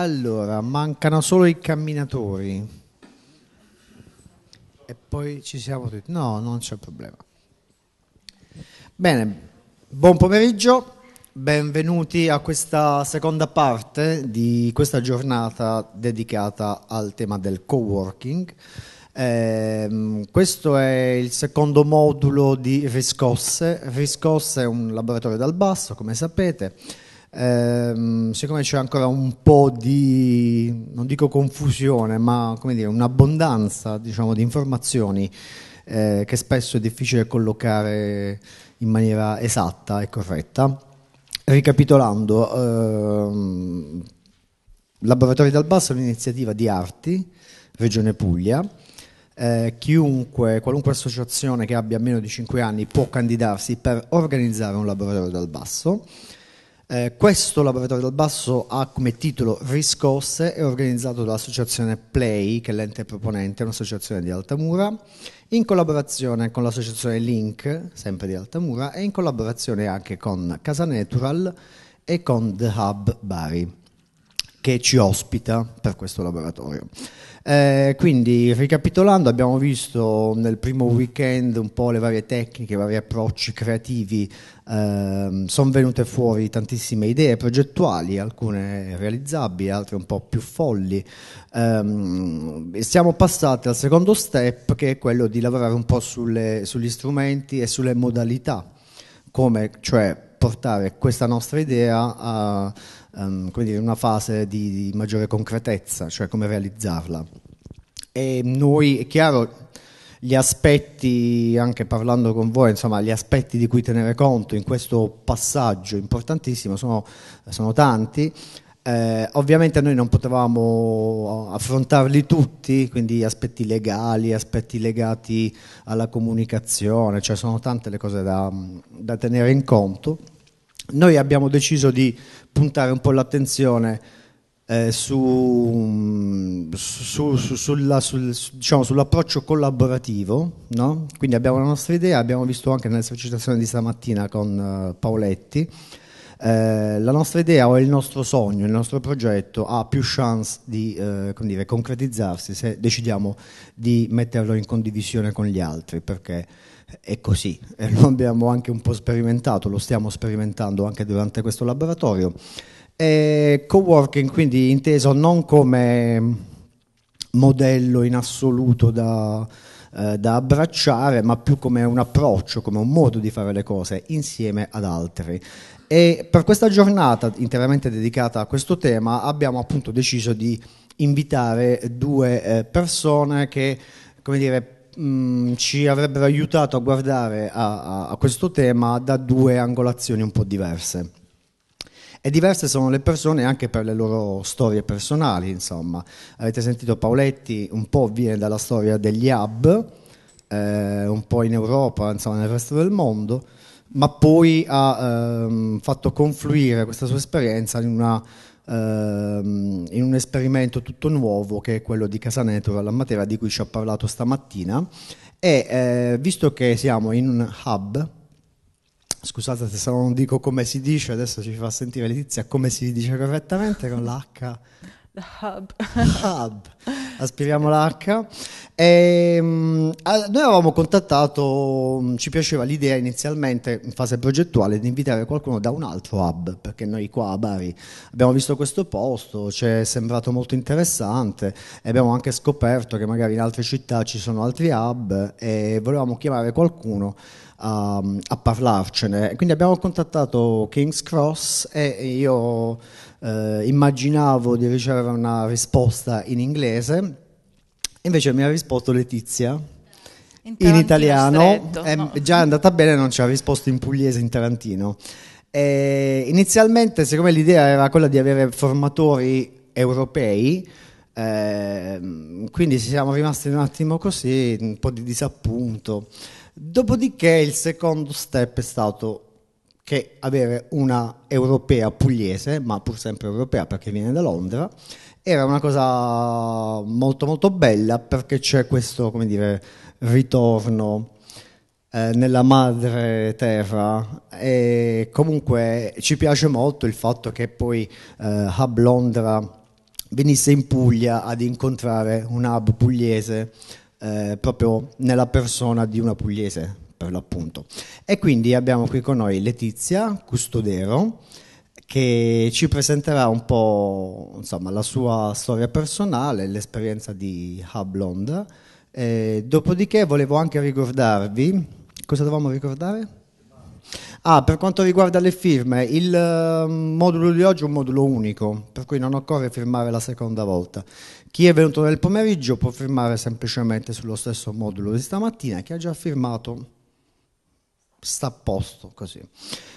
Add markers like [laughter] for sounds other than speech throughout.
Allora, mancano solo i camminatori. E poi ci siamo tutti. No, non c'è problema. Bene, buon pomeriggio, benvenuti a questa seconda parte di questa giornata dedicata al tema del coworking. Eh, questo è il secondo modulo di Riscosse. Riscosse è un laboratorio dal basso, come sapete ehm, siccome c'è ancora un po' di, non dico confusione, ma come dire, un'abbondanza diciamo, di informazioni eh, che spesso è difficile collocare in maniera esatta e corretta. Ricapitolando, ehm, Laboratori dal Basso è un'iniziativa di Arti, Regione Puglia, eh, chiunque, qualunque associazione che abbia meno di 5 anni può candidarsi per organizzare un laboratorio dal basso. Eh, questo laboratorio dal basso ha come titolo Riscosse, è organizzato dall'associazione Play, che è l'ente proponente, un'associazione di Altamura, in collaborazione con l'associazione Link, sempre di Altamura, e in collaborazione anche con Casa Natural e con The Hub Bari, che ci ospita per questo laboratorio. Eh, quindi ricapitolando abbiamo visto nel primo weekend un po' le varie tecniche, i vari approcci creativi, eh, sono venute fuori tantissime idee progettuali, alcune realizzabili, altre un po' più folli. Eh, siamo passati al secondo step che è quello di lavorare un po' sulle, sugli strumenti e sulle modalità, come cioè portare questa nostra idea a um, come dire, una fase di, di, maggiore concretezza, cioè come realizzarla. E noi, è chiaro, gli aspetti, anche parlando con voi, insomma, gli aspetti di cui tenere conto in questo passaggio importantissimo sono, sono tanti. Eh, ovviamente noi non potevamo affrontarli tutti, quindi aspetti legali, aspetti legati alla comunicazione, cioè sono tante le cose da, da tenere in conto. Noi abbiamo deciso di puntare un po' l'attenzione eh, su, su, su, sulla, sul, diciamo, sull'approccio collaborativo, no? quindi abbiamo la nostra idea, abbiamo visto anche nell'esercitazione di stamattina con uh, Paoletti, eh, la nostra idea o il nostro sogno, il nostro progetto ha più chance di eh, dire, concretizzarsi se decidiamo di metterlo in condivisione con gli altri, perché è così. E lo abbiamo anche un po' sperimentato, lo stiamo sperimentando anche durante questo laboratorio. E co quindi inteso non come modello in assoluto da, eh, da, abbracciare, ma più come un approccio, come un modo di fare le cose insieme ad altri. E per questa giornata interamente dedicata a questo tema abbiamo appunto deciso di invitare due eh, persone che, come dire, Mm, ci avrebbero aiutato a guardare a, a, a questo tema da due angolazioni un po' diverse. E diverse sono le persone anche per le loro storie personali, insomma. Avete sentito Paoletti, un po' viene dalla storia degli hub, eh, un po' in Europa, insomma nel resto del mondo, ma poi ha ehm, fatto confluire questa sua esperienza in una Ehm, in un esperimento tutto nuovo che è quello di Casanetto alla materia di cui ci ho parlato stamattina e eh, visto che siamo in un hub scusate se non dico come si dice adesso ci fa sentire Letizia come si dice correttamente con l'H The Hub. hub. Aspiriamo l'H. E, ehm, noi avevamo contattato, mm, ci piaceva l'idea inizialmente in fase progettuale di invitare qualcuno da un altro hub, perché noi qua a Bari abbiamo visto questo posto, ci è sembrato molto interessante e abbiamo anche scoperto che magari in altre città ci sono altri hub e volevamo chiamare qualcuno a, um, a parlarcene. Quindi abbiamo contattato King's Cross e io eh, immaginavo di ricevere una risposta in inglese, invece mi ha risposto Letizia, in, in italiano, è no. già è andata bene, non ci ha risposto in pugliese, in tarantino. E inizialmente, siccome l'idea era quella di avere formatori europei, eh, quindi siamo rimasti un attimo così, un po' di disappunto. Dopodiché il secondo step è stato che avere una europea pugliese, ma pur sempre europea perché viene da Londra, era una cosa molto molto bella perché c'è questo, come dire, ritorno eh, nella madre terra e comunque ci piace molto il fatto che poi eh, Hub Londra venisse in Puglia ad incontrare un hub pugliese eh, proprio nella persona di una pugliese per l'appunto. E quindi abbiamo qui con noi Letizia Custodero che ci presenterà un po' insomma, la sua storia personale, l'esperienza di Hublond. dopodiché volevo anche ricordarvi, cosa dovevamo ricordare? Ah, per quanto riguarda le firme, il ehm, modulo di oggi è un modulo unico, per cui non occorre firmare la seconda volta. Chi è venuto nel pomeriggio può firmare semplicemente sullo stesso modulo di stamattina, chi ha già firmato sta a posto così.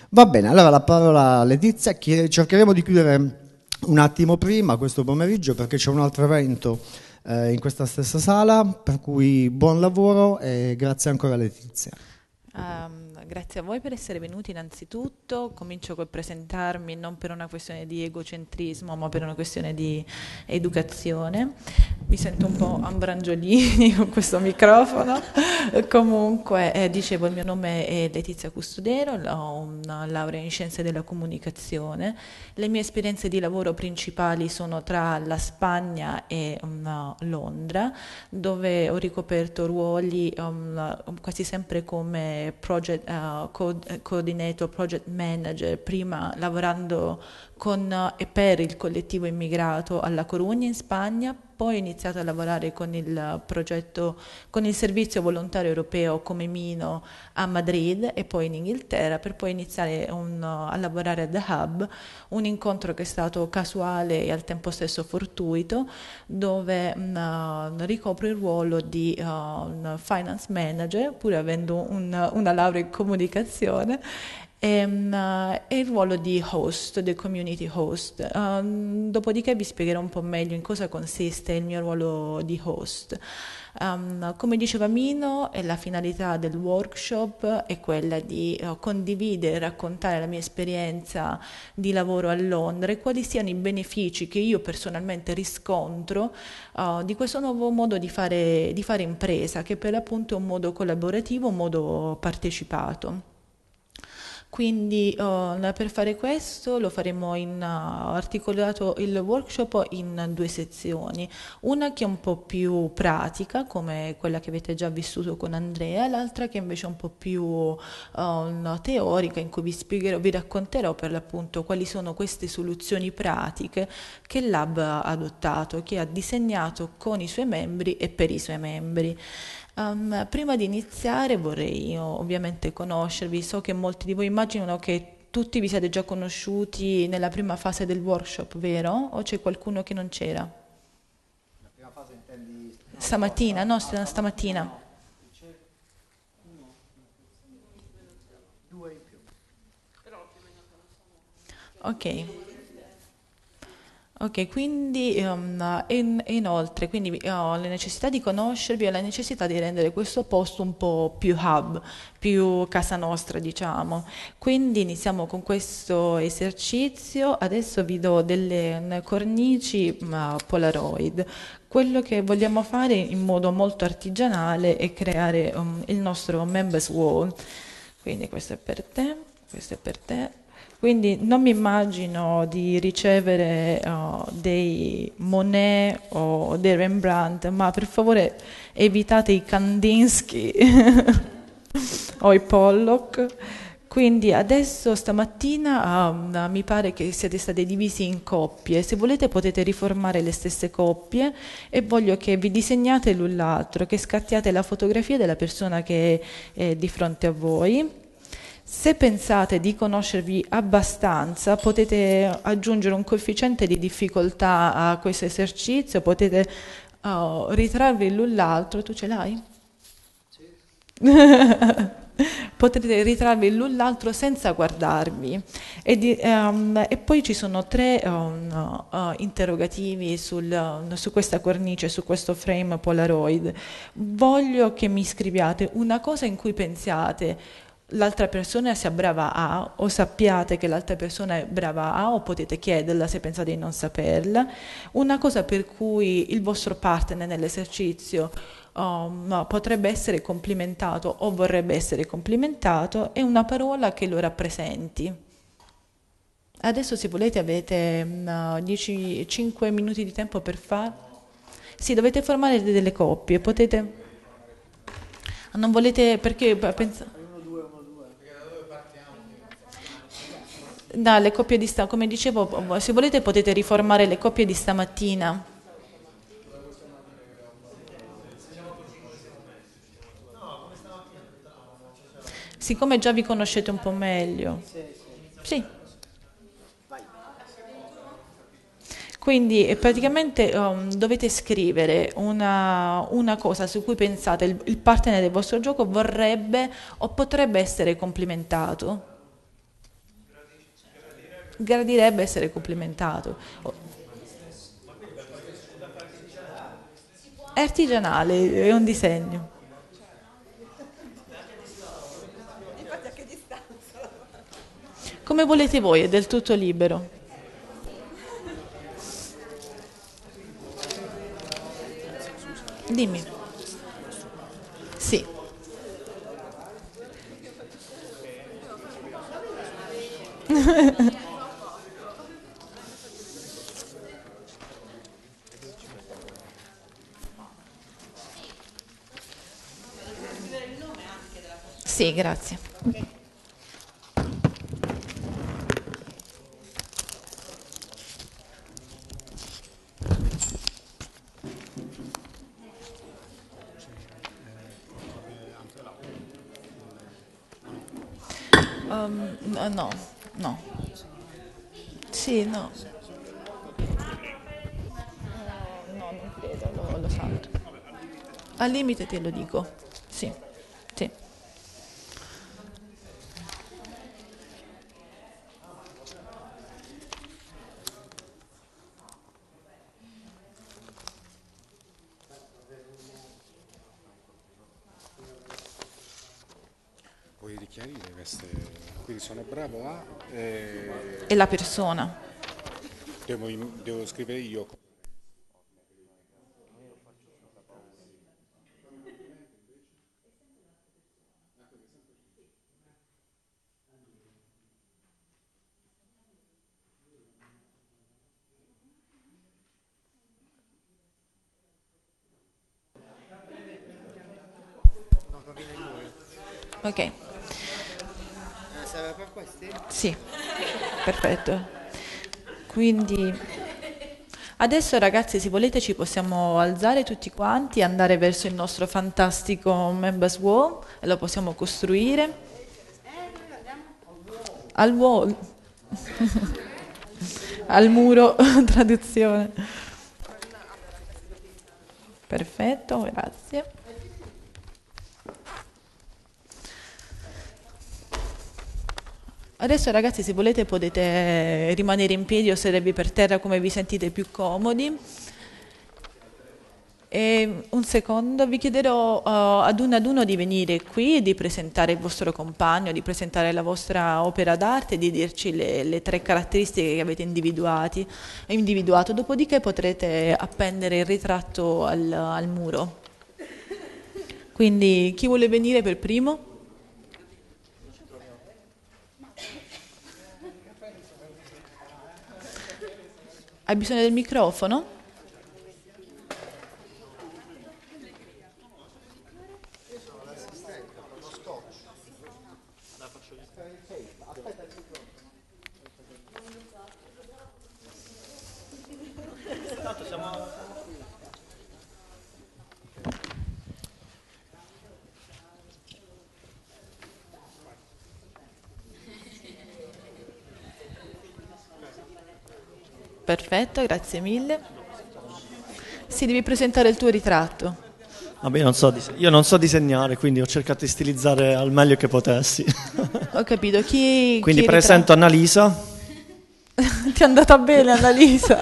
Va bene, allora la parola a Letizia, cercheremo di chiudere un attimo prima questo pomeriggio perché c'è un altro evento eh, in questa stessa sala, per cui buon lavoro e grazie ancora Letizia. Um grazie a voi per essere venuti innanzitutto. Comincio col presentarmi non per una questione di egocentrismo, ma per una questione di educazione. Mi sento un po' ambrangiolini [laughs] con questo microfono. Comunque, eh, dicevo, il mio nome è Letizia Custodero, ho una laurea in scienze della comunicazione. Le mie esperienze di lavoro principali sono tra la Spagna e um, Londra, dove ho ricoperto ruoli um, quasi sempre come project, uh, eh, uh, co- eh, coordinator, project manager, prima lavorando con eh, e per il collettivo immigrato alla Corugna in Spagna, poi ho iniziato a lavorare con il progetto, con il servizio volontario europeo come Mino a Madrid e poi in Inghilterra, per poi iniziare un, a lavorare a The Hub, un incontro che è stato casuale e al tempo stesso fortuito, dove mh, mm, eh, ricopro il ruolo di uh, finance manager, pur avendo un, una laurea in comunicazione, e, ehm, uh, eh, e il ruolo di host, di community host. Um, dopodiché vi spiegherò un po' meglio in cosa consiste il mio ruolo di host. Um, come diceva Mino, la finalità del workshop è quella di uh, condividere e raccontare la mia esperienza di lavoro a Londra e quali siano i benefici che io personalmente riscontro uh, di questo nuovo modo di fare, di fare impresa, che per l'appunto è un modo collaborativo, un modo partecipato. Quindi uh, per fare questo lo faremo in uh, articolato il workshop in due sezioni, una che è un po' più pratica come quella che avete già vissuto con Andrea, l'altra che invece è un po' più uh, teorica in cui vi spiegherò, vi racconterò per l'appunto quali sono queste soluzioni pratiche che il Lab ha adottato, che ha disegnato con i suoi membri e per i suoi membri. Um, prima di iniziare vorrei io ovviamente conoscervi, so che molti di voi immaginano che tutti vi siete già conosciuti nella prima fase del workshop, vero? O c'è qualcuno che non c'era? La prima fase intendi... No, stamattina, no, st- stamattina. No. Ok. Ok, quindi um, ehm, e, inoltre quindi ho oh, la necessità di conoscervi e la necessità di rendere questo posto un po' più hub, più casa nostra, diciamo. Quindi iniziamo con questo esercizio. Adesso vi do delle mm, cornici uh, Polaroid. Quello che vogliamo fare in modo molto artigianale è creare um, il nostro members wall. Quindi questo è per te, questo è per te, quindi non mi immagino di ricevere uh, dei Monet o dei Rembrandt, ma per favore evitate i Kandinsky [laughs] o i Pollock. Quindi adesso stamattina um, mi pare che siete stati divisi in coppie, se volete potete riformare le stesse coppie e voglio che vi disegnate l'un l'altro, che scattiate la fotografia della persona che è di fronte a voi se pensate di conoscervi abbastanza, potete aggiungere un coefficiente di difficoltà a questo esercizio, potete oh, ritrarvi l'un l'altro. Tu ce l'hai? Sì. [laughs] potete ritrarvi l'un l'altro senza guardarvi. E, di, um, e, poi ci sono tre um, uh, interrogativi sul, uh, su questa cornice, su questo frame Polaroid. Voglio che mi scriviate una cosa in cui pensiate l'altra persona sia brava a, o sappiate che l'altra persona è brava a, o potete chiederla se pensate di non saperla. Una cosa per cui il vostro partner nell'esercizio um, potrebbe essere complimentato o vorrebbe essere complimentato è una parola che lo rappresenti. Adesso se volete avete um, 10, 5 minuti di tempo per farlo. Sì, dovete formare delle coppie, potete... Non volete perché pensate... dalle coppie di stamattina, come dicevo, se volete potete riformare le coppie di stamattina. Siccome già vi conoscete un po' meglio. Sì. Quindi eh, praticamente um, dovete scrivere una, una, cosa su cui pensate il, il partner del vostro gioco vorrebbe o potrebbe essere complimentato gradirebbe essere complimentato. È artigianale, è un disegno. Come volete voi, è del tutto libero. Dimmi. Sì. [laughs] grazie. Okay. Um, ehm, no, no. Sì, no. No, non credo, lo, lo santo. Al limite te lo dico. Eh, e la persona. Devo, devo scrivere io. Quindi adesso ragazzi se volete ci possiamo alzare tutti quanti, andare verso il nostro fantastico Members Wall e lo possiamo costruire. Al wall. [laughs] Al muro, [laughs] traduzione. Perfetto, grazie. Adesso ragazzi se volete potete rimanere in piedi o sedervi per terra come vi sentite più comodi. E un secondo, vi chiederò uh, ad uno ad uno di venire qui, di presentare il vostro compagno, di presentare la vostra opera d'arte, di dirci le, le tre caratteristiche che avete individuato, dopodiché potrete appendere il ritratto al, al muro. Quindi chi vuole venire per primo? Hai bisogno del microfono? Perfetto, grazie mille. Sì, devi presentare il tuo ritratto. Vabbè, non, so io non so disegnare, quindi ho cercato di stilizzare al meglio che potessi. [laughs] Ho capito. Chi. Quindi chi presento Annalisa. [laughs] Ti è andata bene, Annalisa.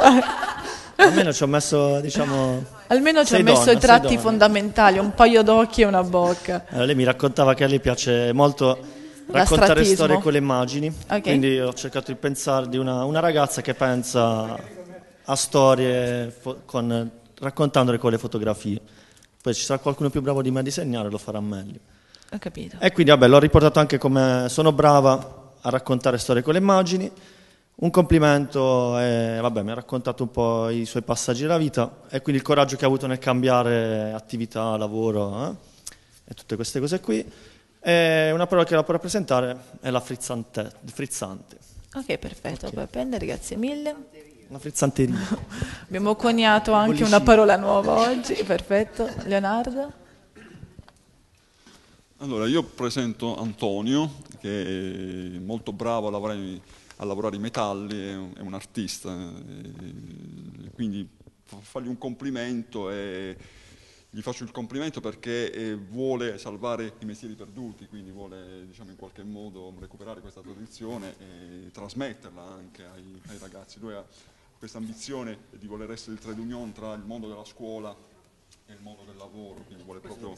[laughs] Almeno ci ho messo, diciamo. Almeno ci ho messo donna, i tratti fondamentali, un paio d'occhi e una bocca. Eh, lei mi raccontava che a lei piace molto raccontare storie con le immagini. Okay. Quindi ho cercato di pensare di una, una ragazza che pensa a storie con, raccontandole con le fotografie. Poi ci sarà qualcuno più bravo di me a disegnare, lo farà meglio. Ho capito. E quindi vabbè, l'ho riportato anche come sono brava a raccontare storie con le immagini. Un complimento, e, vabbè, mi ha raccontato un po' i suoi passaggi della vita e quindi il coraggio che ha avuto nel cambiare attività, lavoro eh? e tutte queste cose qui. E una parola che la può rappresentare è la frizzante. frizzante. Ok, perfetto, okay. puoi prendere, grazie mille. La frizzanteria. [laughs] Abbiamo coniato anche Bolicino. una parola nuova oggi, perfetto. Leonardo? Allora, io presento Antonio, che è molto bravo a lavorare, a lavorare i metalli, è un, è un artista, e, eh, quindi fargli un complimento e gli faccio il complimento perché eh, vuole salvare i mestieri perduti, quindi vuole diciamo, in qualche modo recuperare questa tradizione e trasmetterla anche ai, ai ragazzi. Lui ha questa ambizione di voler essere il trade union tra il mondo della scuola nel mondo del lavoro, quindi vuole proprio...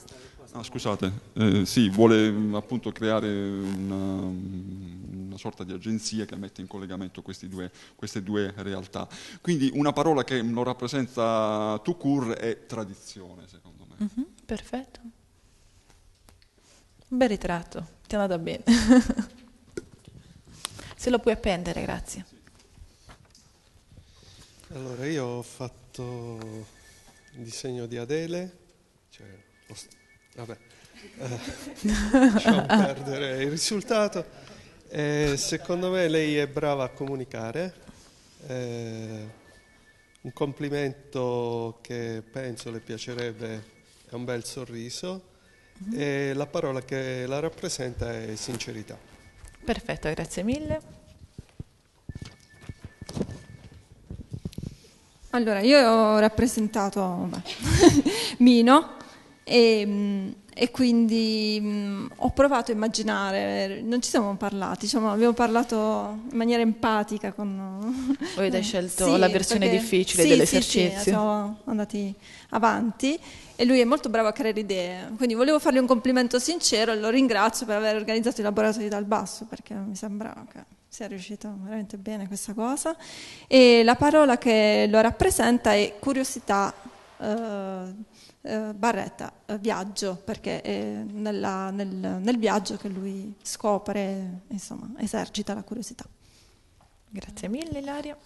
Ah, scusate, eh, sì, vuole mm, appunto creare una, mm, una, sorta di agenzia che mette in collegamento due, queste due realtà. Quindi una parola che non rappresenta tout court è tradizione, secondo me. Mm-hmm, perfetto. Un bel ritratto, ti è andata bene. [laughs] Se lo puoi appendere, grazie. Allora, io ho fatto il disegno di Adele, cioè, vabbè, eh, [laughs] lasciamo perdere il risultato. Eh, secondo me lei è brava a comunicare, eh, un complimento che penso le piacerebbe è un bel sorriso mm-hmm. e la parola che la rappresenta è sincerità. Perfetto, grazie mille. Allora, io ho rappresentato beh, [laughs] Mino e, e quindi mh, mm, ho provato a immaginare, non ci siamo parlati, diciamo, abbiamo parlato in maniera empatica con... [laughs] Voi avete scelto sì, la versione perché, difficile sì, dell'esercizio. Sì, sì, siamo andati avanti e lui è molto bravo a creare idee, quindi volevo fargli un complimento sincero e lo ringrazio per aver organizzato i laboratori dal basso perché mi sembrava che si è riuscita veramente bene questa cosa. E la parola che lo rappresenta è curiosità. Eh, eh, barretta, eh, viaggio, perché è nella, nel, nel, viaggio che lui scopre, insomma, esercita la curiosità. Grazie mille Ilaria.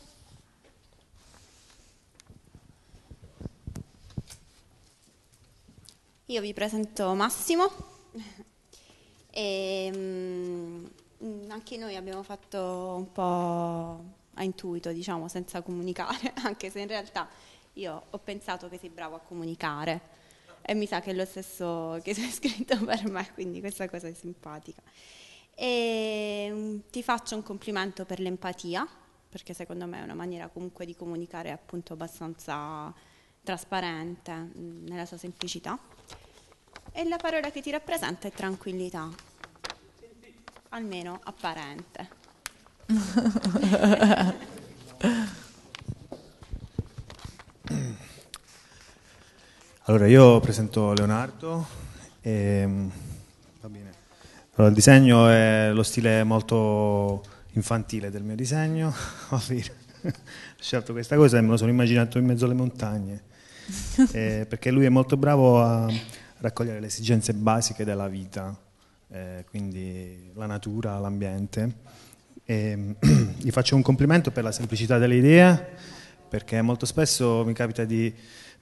Io vi presento Massimo. [laughs] E, um, Mm, anche noi abbiamo fatto un po' a intuito, diciamo, senza comunicare, [laughs] anche se in realtà io ho pensato che sei bravo a comunicare e mi sa che è lo stesso che sei [laughs] scritto per me, quindi questa cosa è simpatica. E ehm, ti faccio un complimento per l'empatia, perché secondo me è una maniera comunque di comunicare appunto abbastanza trasparente mm, nella sua semplicità. E la parola che ti rappresenta è tranquillità almeno apparente. allora io presento Leonardo. E, ehm, va bene. Allora, il disegno è lo stile molto infantile del mio disegno. [laughs] Ho [laughs] scelto questa cosa e me lo sono immaginato in mezzo alle montagne. [laughs] eh, perché lui è molto bravo a raccogliere le esigenze basiche della vita eh, quindi la natura, l'ambiente. Ehm, [clears throat] gli faccio un complimento per la semplicità dell'idea, perché molto spesso mi capita di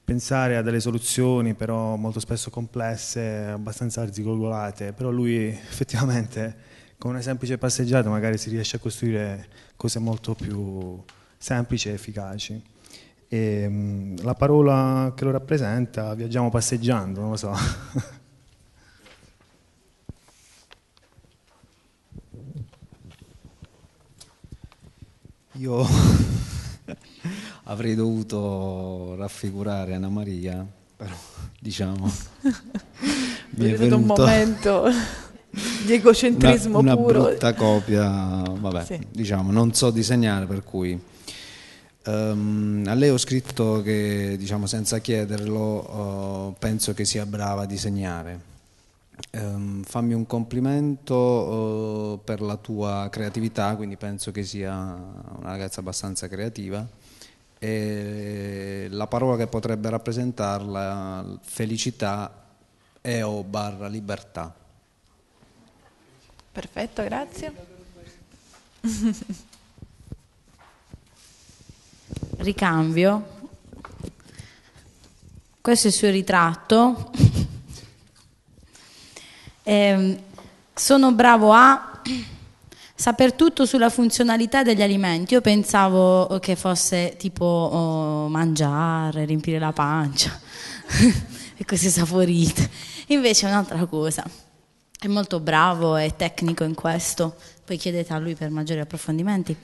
pensare a delle soluzioni, però molto spesso complesse, abbastanza arzigogolate, però lui [laughs] effettivamente con una semplice passeggiata magari si riesce a costruire cose molto più semplici e efficaci. E, ehm, la parola che lo rappresenta, viaggiamo passeggiando, non lo so. [laughs] Io [laughs] avrei dovuto raffigurare Anna Maria, però diciamo... [laughs] mi è venuto un momento [laughs] di egocentrismo una, una puro. Una brutta copia, vabbè, sì. diciamo, non so disegnare per cui... Um, a lei ho scritto che, diciamo, senza chiederlo, uh, penso che sia brava a disegnare Um, fammi un complimento uh, per la tua creatività, quindi penso che sia una ragazza abbastanza creativa. E la parola che potrebbe rappresentarla, felicità e o barra libertà. Perfetto, grazie. [laughs] Ricambio. Questo è il suo ritratto. [laughs] Eh, sono bravo a saper tutto sulla funzionalità degli alimenti. Io pensavo oh, che fosse tipo oh, mangiare, riempire la pancia [laughs] e cose saporite. Invece è un'altra cosa. È molto bravo e tecnico in questo. Poi chiedete a lui per maggiori approfondimenti.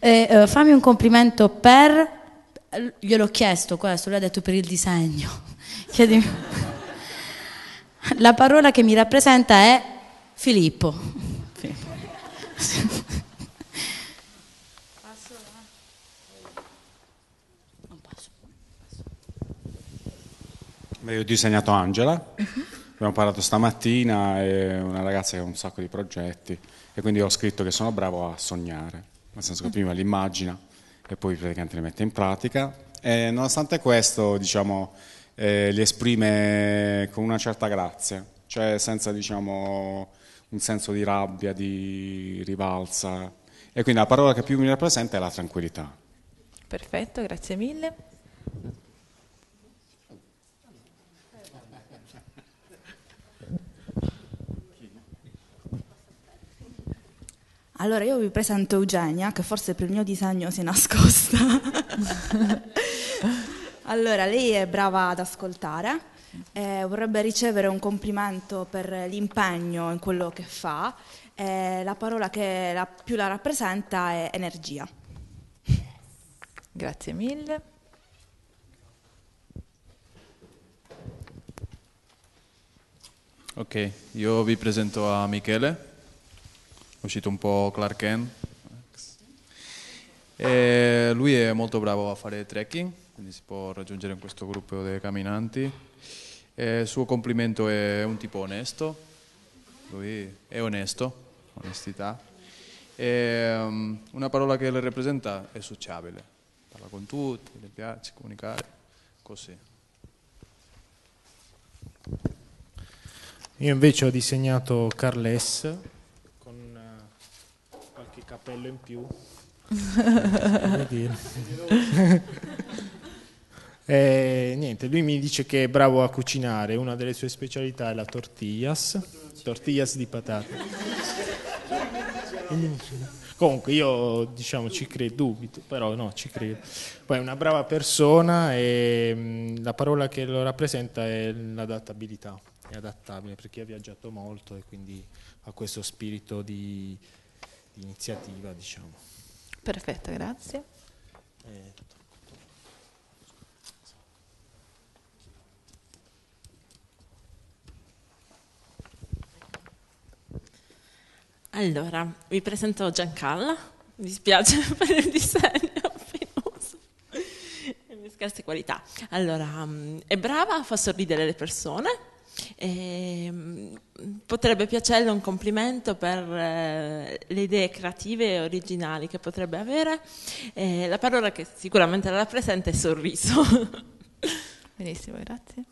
Eh, eh, fammi un complimento per... Gliel'ho chiesto questo, lui ha detto per il disegno. [laughs] Chiedimi la parola che mi rappresenta è Filippo. Beh, io ho disegnato Angela, mhm. abbiamo parlato stamattina, è una ragazza che ha un sacco di progetti e quindi ho scritto che sono bravo a sognare, nel senso che mm. prima l'immagina e poi praticamente li mette in pratica. E nonostante questo, diciamo, eh, li esprime con una certa grazia, cioè senza diciamo, un senso di rabbia, di rivalsa. E quindi la parola che più mi rappresenta è la tranquillità. Perfetto, grazie mille. Allora io vi presento Eugenia, che forse per il mio disegno si è nascosta. [laughs] Allora, lei è brava ad ascoltare, eh, vorrebbe ricevere un complimento per l'impegno in quello che fa. Eh, la parola che la, più la rappresenta è energia. Grazie mille. Ok, io vi presento a Michele, uscito un po' Clark Kent. E eh, lui è molto bravo a fare trekking quindi si può raggiungere in questo gruppo dei camminanti. Eh, il suo complimento è un tipo onesto, lui è onesto, onestità. E, um, una parola che le rappresenta è sociabile, parla con tutti, le piace comunicare, così. Io invece ho disegnato Carles con eh, qualche capello in più. [laughs] dire? [laughs] E, eh, niente, lui mi dice che è bravo a cucinare, una delle sue specialità è la tortillas, tortillas di patate. Comunque io diciamo ci credo, dubito, però no, ci credo. Poi è una brava persona e mh, mm, la parola che lo rappresenta è l'adattabilità, è adattabile per chi ha viaggiato molto e quindi ha questo spirito di, di iniziativa, diciamo. Perfetto, grazie. Eh. Allora, vi presento Giancalla, mi spiace [laughs] per il disegno penoso [laughs] e le scarse qualità. Allora, mm, è brava, fa sorridere le persone, ehm, potrebbe piacerle un complimento per eh, le idee creative e originali che potrebbe avere. Eh, la parola che sicuramente la rappresenta è sorriso. [laughs] Benissimo, grazie.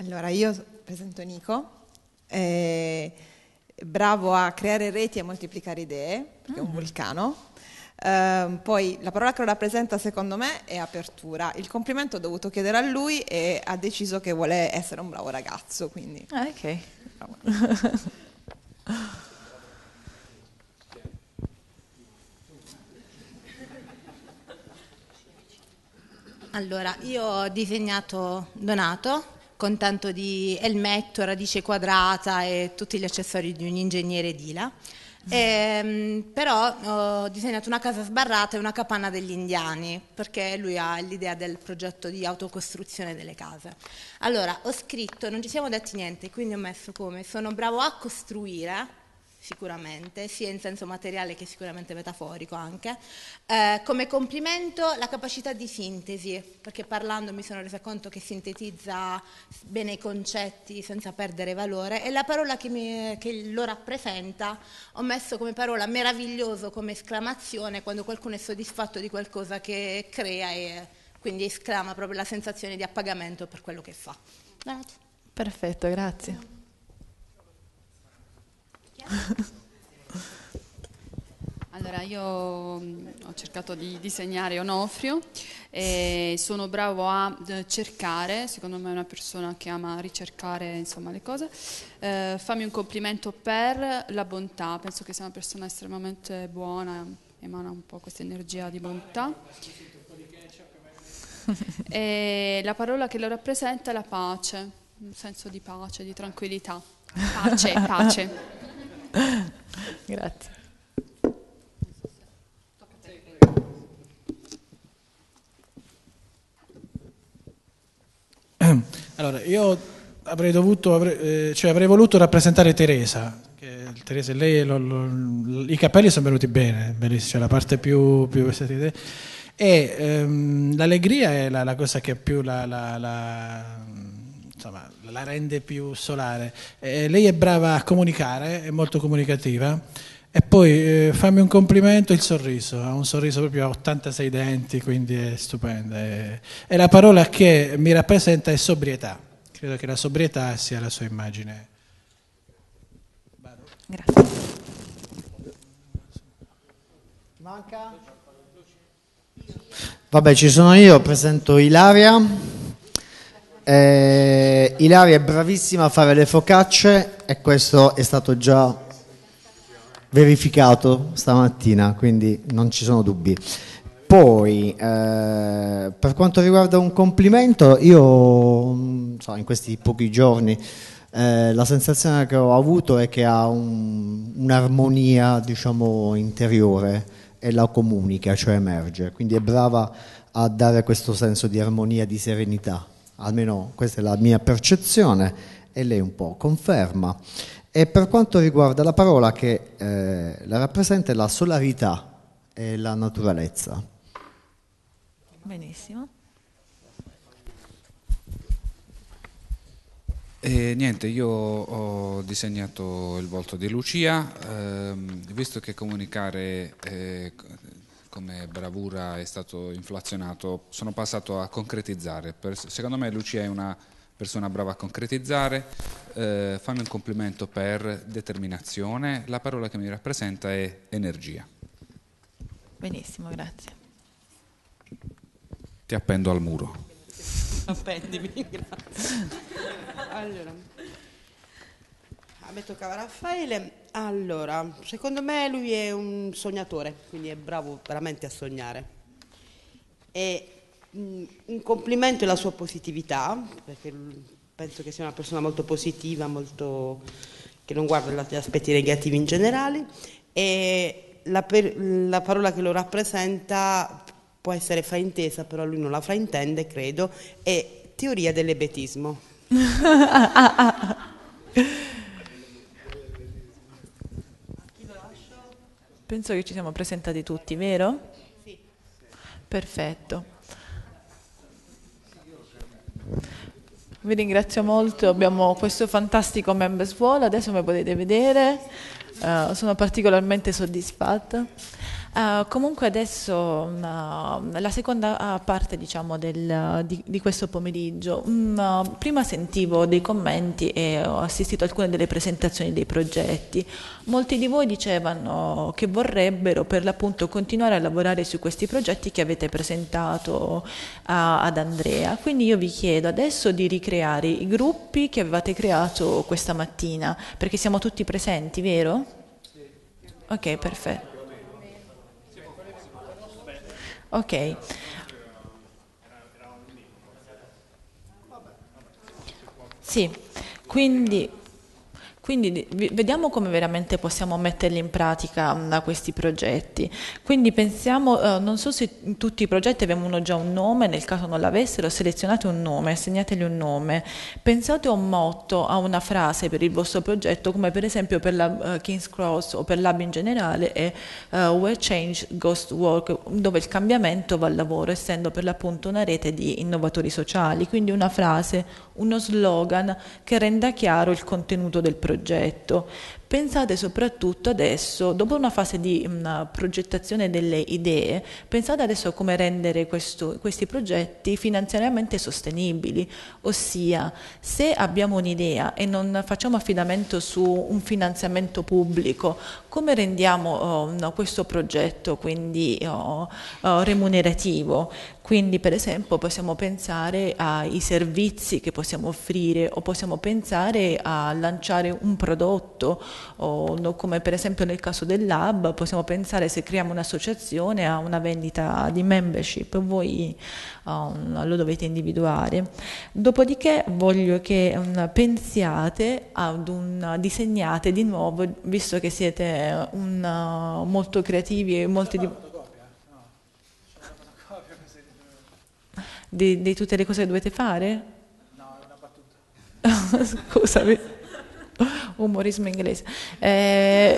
Allora, io presento Nico, eh, bravo a creare reti e moltiplicare idee, perché mm. è un mm. vulcano. Eh, poi la parola che lo rappresenta secondo me è apertura. Il complimento ho dovuto chiedere a lui e ha deciso che vuole essere un bravo ragazzo, quindi... Ah, ok. allora, io ho disegnato Donato con tanto di elmetto, radice quadrata e tutti gli accessori di un ingegnere Dila. Mm. E, ehm, però ho disegnato una casa sbarrata e una capanna degli indiani perché lui ha l'idea del progetto di autocostruzione delle case. Allora ho scritto, non ci siamo detti niente, quindi ho messo come sono bravo a costruire sicuramente, sia in senso materiale che sicuramente metaforico anche. Eh, come complimento la capacità di sintesi, perché parlando mi sono resa conto che sintetizza bene i concetti senza perdere valore e la parola che, mi, che lo rappresenta ho messo come parola meraviglioso, come esclamazione, quando qualcuno è soddisfatto di qualcosa che crea e quindi esclama proprio la sensazione di appagamento per quello che fa. Grazie. Perfetto, grazie. [laughs] Allora, io mm, ho cercato di disegnare Onofrio e sono bravo a eh, cercare, secondo me è una persona che ama ricercare insomma, le cose. Eh, fammi un complimento per la bontà, penso che sia una persona estremamente buona, emana un po' questa energia di bontà. [laughs] E la parola che lo rappresenta è la pace, un senso di pace, di tranquillità. Pace, pace. [laughs] [laughs] Grazie. Allora, io avrei, dovuto, avrei, eh, cioè avrei voluto rappresentare Teresa. Che, Teresa lei, lo, lo, i capelli sono venuti bene, bellissima, cioè la parte più... più e ehm, l'allegria è la, la, cosa che più la, la, la insomma, la rende più solare. Eh, lei è brava a comunicare, è molto comunicativa. E poi eh, fammi un complimento, il sorriso, ha un sorriso proprio a 86 denti, quindi è stupendo. E eh, la parola che mi rappresenta è sobrietà, credo che la sobrietà sia la sua immagine. Grazie. Manca? Vabbè, ci sono io, presento Ilaria. Eh, Ilaria è bravissima a fare le focacce e questo è stato già verificato stamattina, quindi non ci sono dubbi. Poi, eh, per quanto riguarda un complimento, io mm, so, in questi pochi giorni eh, la sensazione che ho avuto è che ha un, un'armonia, diciamo, interiore e la comunica, cioè emerge, quindi è brava a dare questo senso di armonia, di serenità almeno questa è la mia percezione e lei un po' conferma. E per quanto riguarda la parola che eh, la rappresenta la solarità e la naturalezza. Benissimo. E niente, io ho disegnato il volto di Lucia, ehm, visto che comunicare eh, come bravura è stato inflazionato, sono passato a concretizzare. Per, secondo me Lucia è una persona brava a concretizzare, eh, fammi un complimento per determinazione, la parola che mi rappresenta è energia. Benissimo, grazie. Ti appendo al muro. Appendimi, [laughs] grazie. allora. A me toccava Raffaele. Allora, secondo me lui è un sognatore, quindi è bravo veramente a sognare. E mh, mm, un complimento è la sua positività, perché penso che sia una persona molto positiva, molto, che non guarda gli aspetti negativi in generale. E la, per, la parola che lo rappresenta può essere fraintesa, però lui non la fraintende, credo, è teoria dell'ebetismo. [laughs] Penso che ci siamo presentati tutti, vero? Sì. Perfetto. Vi ringrazio molto, abbiamo questo fantastico members wall, adesso come potete vedere, uh, sono particolarmente soddisfatta. Uh, comunque adesso uh, la seconda eh, parte diciamo, del, di, di, questo pomeriggio, um, prima sentivo dei commenti e ho assistito a alcune delle presentazioni dei progetti, molti di voi dicevano che vorrebbero per l'appunto continuare a lavorare su questi progetti che avete presentato uh, ad Andrea, quindi io vi chiedo adesso di ricreare i gruppi che avevate creato questa mattina, perché siamo tutti presenti, vero? Sì. Ok, perfetto. Ok. Sì, quindi quindi vediamo come veramente possiamo metterli in pratica mh, mm, questi progetti. Quindi pensiamo, eh, non so se in tutti i progetti avevano già un nome, nel caso non l'avessero, selezionate un nome, assegnateli un nome. Pensate a un motto, a una frase per il vostro progetto, come per esempio per la uh, King's Cross o per l'Hub in generale, è uh, eh, Where Change Goes to Work, dove il cambiamento va al lavoro, essendo per l'appunto una rete di innovatori sociali. Quindi una frase, uno slogan che renda chiaro il contenuto del progetto progetto pensate soprattutto adesso, dopo una fase di una mm, progettazione delle idee, pensate adesso a come rendere questo, questi progetti finanziariamente sostenibili, ossia se abbiamo un'idea e non facciamo affidamento su un finanziamento pubblico, come rendiamo oh, questo progetto quindi oh, oh, remunerativo? Quindi per esempio possiamo pensare ai servizi che possiamo offrire o possiamo pensare a lanciare un prodotto o no, come per esempio nel caso del lab possiamo pensare se creiamo un'associazione a una vendita di membership, voi um, lo dovete individuare. Dopodiché voglio che um, pensiate ad un disegnate di nuovo, visto che siete un, uh, molto creativi e molti di di, di tutte le cose che dovete fare? No, è una battuta. [laughs] Scusami. [laughs] umorismo inglese. Eh,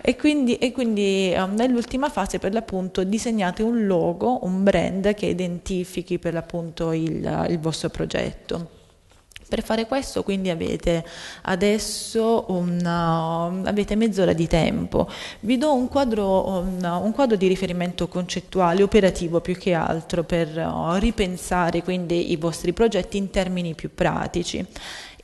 [laughs] e quindi, e quindi um, nell'ultima fase per l'appunto disegnate un logo, un brand che identifichi per l'appunto il, il vostro progetto. Per fare questo quindi avete adesso una, uh, avete mezz'ora di tempo. Vi do un quadro, un, un quadro, di riferimento concettuale, operativo più che altro, per uh, ripensare quindi i vostri progetti in termini più pratici.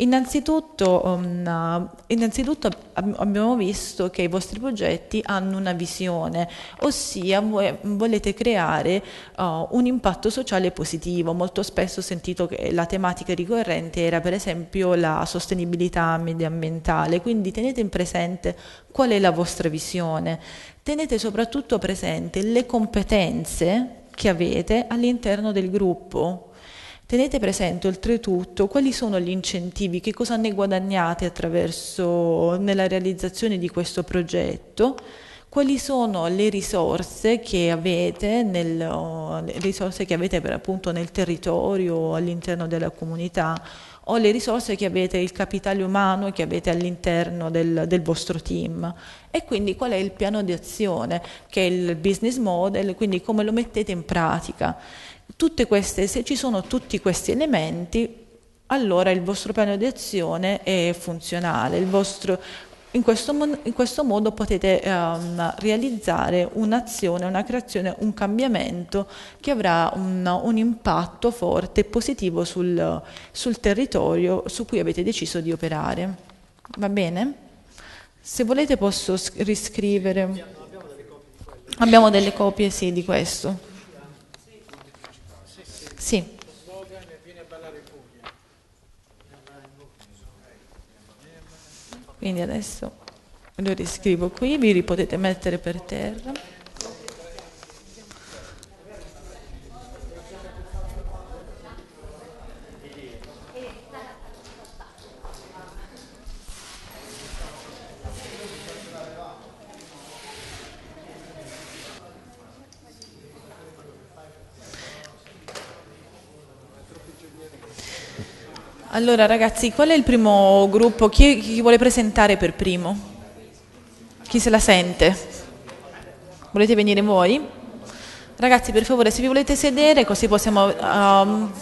Innanzitutto, um, innanzitutto ab- abbiamo visto che i vostri progetti hanno una visione, ossia voi volete creare uh, un impatto sociale positivo. Molto spesso ho sentito che la tematica ricorrente era per esempio la sostenibilità mediambientale, quindi tenete in presente qual è la vostra visione. Tenete soprattutto presente le competenze che avete all'interno del gruppo, Tenete presente oltretutto quali sono gli incentivi, che cosa ne guadagnate attraverso nella realizzazione di questo progetto quali sono le risorse che avete, nel, risorse che avete per appunto nel territorio, all'interno della comunità o le risorse che avete, il capitale umano che avete all'interno del, del, vostro team e quindi qual è il piano di azione che è il business model, quindi come lo mettete in pratica queste, se ci sono tutti questi elementi, allora il vostro piano di azione è funzionale, vostro, in, questo, in, questo, modo potete um, realizzare un'azione, una creazione, un cambiamento che avrà un, un impatto forte e positivo sul, sul territorio su cui avete deciso di operare. Va bene? Se volete posso riscrivere. Abbiamo delle copie, sì, di questo. Sì. Quindi adesso lo riscrivo qui, vi potete mettere per terra. Allora ragazzi, qual è il primo gruppo? Chi, chi vuole presentare per primo? Chi se la sente? Volete venire voi? Ragazzi, per favore, se vi volete sedere, così possiamo um,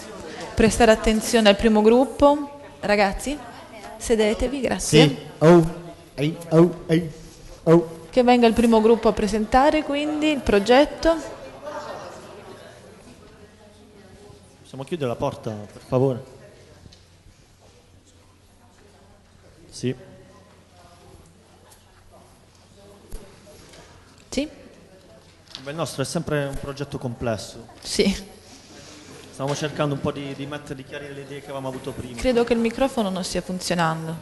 prestare attenzione al primo gruppo. Ragazzi, sedetevi, grazie. Sì. Oh. Ehi, oh, ehi, oh. Che venga il primo gruppo a presentare quindi il progetto. Possiamo chiudere la porta, per favore. Sì. Sì. Beh, il nostro è sempre un progetto complesso. Sì. Stiamo cercando un po' di, di mettere, di chiarire le idee che avevamo avuto prima. Credo che il microfono non stia funzionando.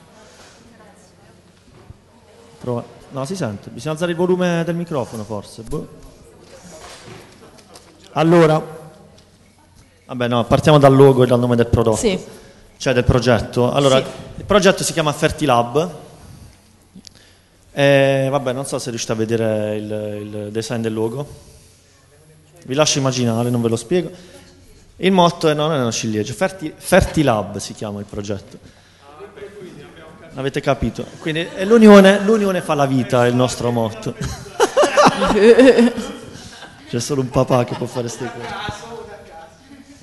Prova. No, si sente. Bisogna alzare il volume del microfono forse. Boh. Allora, vabbè no, partiamo dal logo e dal nome del prodotto. Sì. Cioè del progetto. Allora, sì. il progetto si chiama Fertilab. E, vabbè, non so se riuscite a vedere il, il design del logo. Vi lascio immaginare, non ve lo spiego. Il motto è, no, non è una ciliegia, Ferti, Fertilab si chiama il progetto. Avete capito? Quindi l'unione, l'unione fa la vita, è il nostro motto. [laughs] C'è solo un papà che può fare queste cose.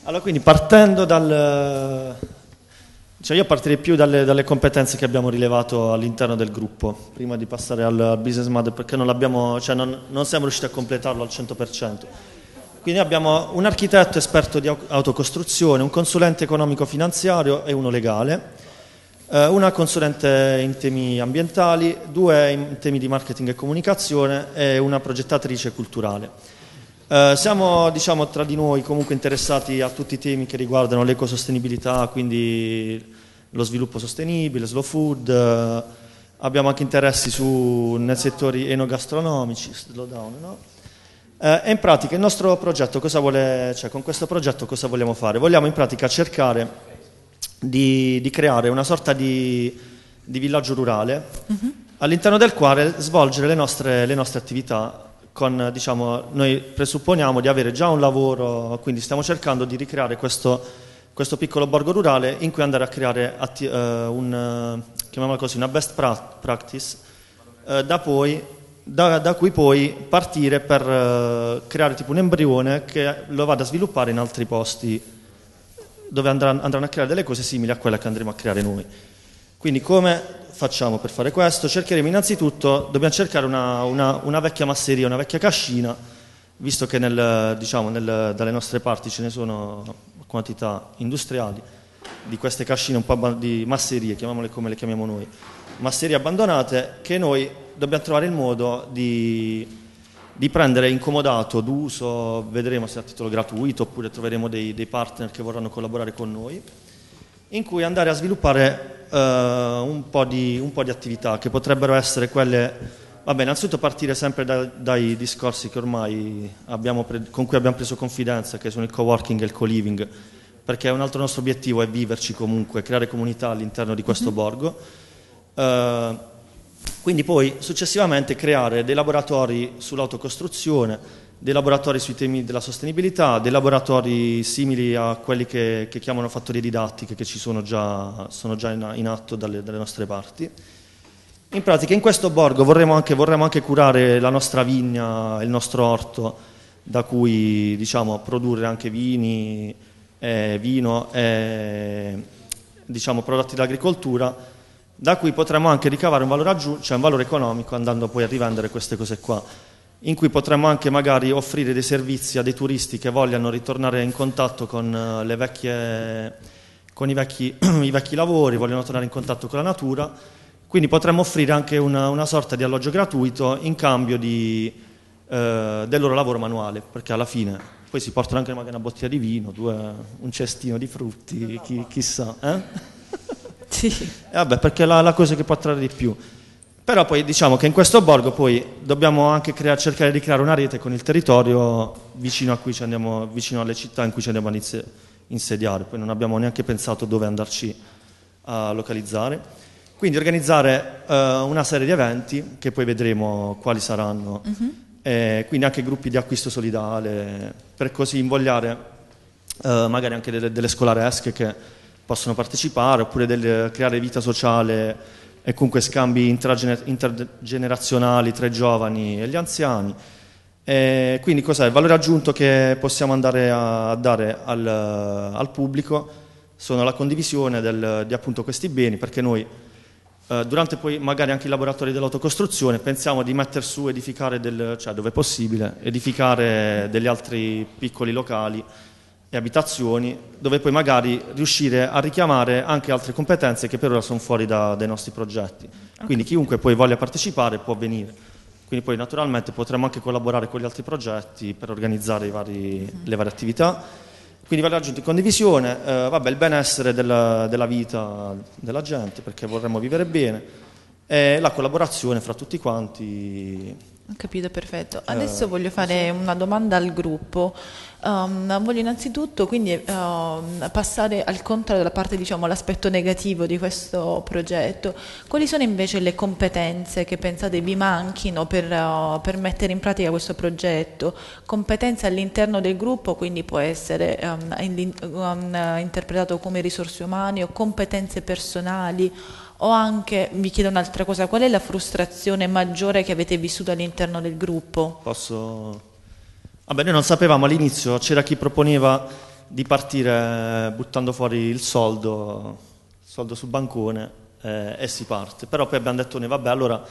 Allora, quindi partendo dal, cioè io partirei più dalle, dalle, competenze che abbiamo rilevato all'interno del gruppo, prima di passare al business model, perché non, cioè non, non siamo riusciti a completarlo al 100%. Quindi abbiamo un architetto esperto di autocostruzione, un consulente economico-finanziario e uno legale, eh, una consulente in temi ambientali, due in temi di marketing e comunicazione e una progettatrice culturale. Eh, siamo diciamo, tra di noi comunque interessati a tutti i temi che riguardano l'ecosostenibilità, quindi lo sviluppo sostenibile, slow food, eh, abbiamo anche interessi su, nei settori enogastronomici, slowdown, no? eh, in pratica il nostro progetto, vuole, cioè, con questo progetto cosa vogliamo fare? Vogliamo in pratica cercare di, di creare una sorta di, di villaggio rurale uh mhm. -huh. all'interno del quale svolgere le nostre, le nostre attività con, diciamo, noi presupponiamo di avere già un lavoro, quindi stiamo cercando di ricreare questo, questo piccolo borgo rurale in cui andare a creare atti, eh, un, eh, così, una best practice eh, da, poi, da, da, cui poi partire per eh, creare tipo un embrione che lo vada a sviluppare in altri posti dove andranno, andranno a creare delle cose simili a quelle che andremo a creare noi. Quindi come facciamo per fare questo? Cercheremo innanzitutto, dobbiamo cercare una, una, una vecchia masseria, una vecchia cascina, visto che nel, diciamo, nel, dalle nostre parti ce ne sono quantità industriali di queste cascine un po' di masserie, chiamiamole come le chiamiamo noi, masserie abbandonate che noi dobbiamo trovare il modo di, di prendere incomodato d'uso, vedremo se a titolo gratuito oppure troveremo dei, dei partner che vorranno collaborare con noi, in cui andare a sviluppare eh, un, po di, un, po di, attività che potrebbero essere quelle... Vabbè, innanzitutto partire sempre da, dai discorsi pre, con cui abbiamo preso confidenza, che sono il co-working e il co-living, perché un altro nostro obiettivo è viverci comunque, creare comunità all'interno di questo mm -hmm. borgo. Eh, quindi poi successivamente creare dei laboratori sull'autocostruzione dei laboratori sui temi della sostenibilità, dei laboratori simili a quelli che, che chiamano fattorie didattiche che ci sono già, sono già in, in, atto dalle, dalle, nostre parti. In pratica in questo borgo vorremmo anche, vorremmo anche curare la nostra vigna, e il nostro orto, da cui diciamo, produrre anche vini, eh, vino, eh, diciamo, prodotti d'agricoltura, da cui potremmo anche ricavare un valore, aggiunto, cioè un valore economico andando poi a rivendere queste cose qua in cui potremmo anche magari offrire dei servizi a dei turisti che vogliano ritornare in contatto con, eh, vecchie, con i, vecchi, [clears throat] i, vecchi, lavori, vogliono tornare in contatto con la natura, quindi potremmo offrire anche una, una sorta di alloggio gratuito in cambio di, eh, del loro lavoro manuale, perché alla fine poi si portano anche magari una bottiglia di vino, due, un cestino di frutti, chi, chissà. Eh? [laughs] Sì. vabbè, perché è la, la cosa che può attrarre di più. Però poi diciamo che in questo borgo poi dobbiamo anche crea- cercare di creare una rete con il territorio vicino, andiamo, vicino alle città in cui ci andiamo a insediare, poi non abbiamo neanche pensato dove andarci a localizzare. Quindi organizzare uh, una serie di eventi che poi vedremo quali saranno, uh-huh. eh, quindi anche gruppi di acquisto solidale, per così invogliare uh, magari anche delle, delle, scolaresche che possono partecipare, oppure del, creare vita sociale e comunque scambi intergenerazionali tra i giovani e gli anziani. E quindi cos'è? Il valore aggiunto che possiamo andare a dare al, al pubblico sono la condivisione del, di appunto questi beni, perché noi eh, durante poi magari anche i laboratori dell'autocostruzione pensiamo di mettere su, edificare, del, cioè dove è possibile, edificare degli altri piccoli locali e abitazioni, dove poi magari riuscire a richiamare anche altre competenze che per ora sono fuori da, dai nostri progetti. Okay. Quindi chiunque poi voglia partecipare può venire. Quindi poi naturalmente potremo anche collaborare con gli altri progetti per organizzare vari, mm. le varie attività. Quindi valore aggiunto in condivisione, eh, vabbè, il benessere della, della vita della gente, perché vorremmo vivere bene, e la collaborazione fra tutti quanti Capito, perfetto. Eh, Adesso uh, voglio fare sì. una domanda al gruppo. Um, voglio innanzitutto quindi uh, passare al contrario della parte, diciamo, l'aspetto negativo di questo progetto. Quali sono invece le competenze che pensate vi manchino per, uh, per mettere in pratica questo progetto? Competenze all'interno del gruppo, quindi può essere um, in, um, interpretato come risorse umane o competenze personali o anche, vi chiedo un'altra cosa, qual è la frustrazione maggiore che avete vissuto all'interno del gruppo? Posso... Vabbè, noi non sapevamo all'inizio, c'era chi proponeva di partire eh, buttando fuori il soldo, il soldo sul bancone eh, e si parte, però poi abbiamo detto noi vabbè allora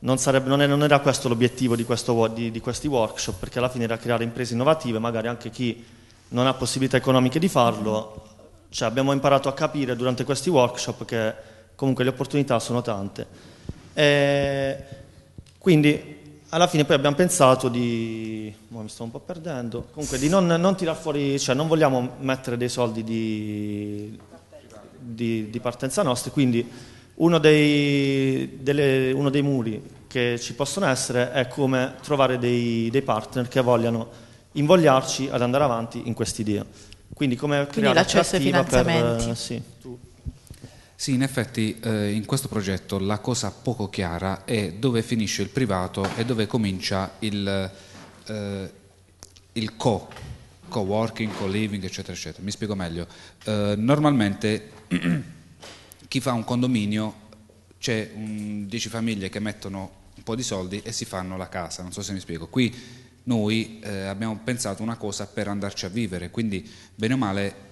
non, sarebbe, non, è, non era questo l'obiettivo di, di, di questi workshop, perché alla fine era creare imprese innovative, magari anche chi non ha possibilità economiche di farlo, cioè abbiamo imparato a capire durante questi workshop che comunque le opportunità sono tante. E quindi alla fine poi abbiamo pensato di, oh, mi sto un po' perdendo, comunque di non, non tirar fuori, cioè non vogliamo mettere dei soldi di, di, di partenza nostri, quindi uno dei, delle, uno dei, muri che ci possono essere è come trovare dei, dei partner che vogliano invogliarci ad andare avanti in quest'idea. Quindi come Quindi creare l'attrativa per... Sì, tu. Sì, in effetti eh, in questo progetto la cosa poco chiara è dove finisce il privato e dove comincia il, eh, il co, co-working, co-living, eccetera, eccetera. Mi spiego meglio. Eh, normalmente [clears throat] chi fa un condominio c'è 10 famiglie che mettono un po' di soldi e si fanno la casa, non so se mi spiego. Qui noi eh, abbiamo pensato una cosa per andarci a vivere, quindi bene o male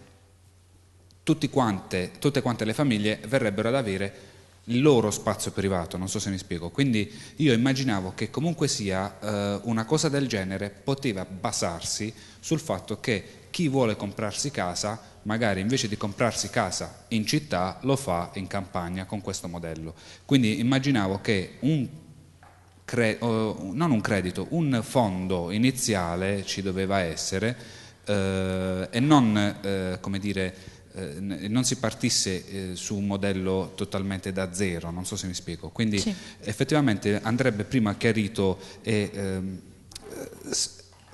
quante, tutte quante le famiglie verrebbero ad avere il loro spazio privato, non so se mi spiego. Quindi io immaginavo che comunque sia eh, una cosa del genere poteva basarsi sul fatto che chi vuole comprarsi casa, magari invece di comprarsi casa in città, lo fa in campagna con questo modello. Quindi immaginavo che un cre- oh, non un credito, un fondo iniziale ci doveva essere eh, e non, eh, come dire, eh, non si partisse eh, su un modello totalmente da zero, non so se mi spiego. Quindi sì. effettivamente andrebbe prima chiarito e ehm,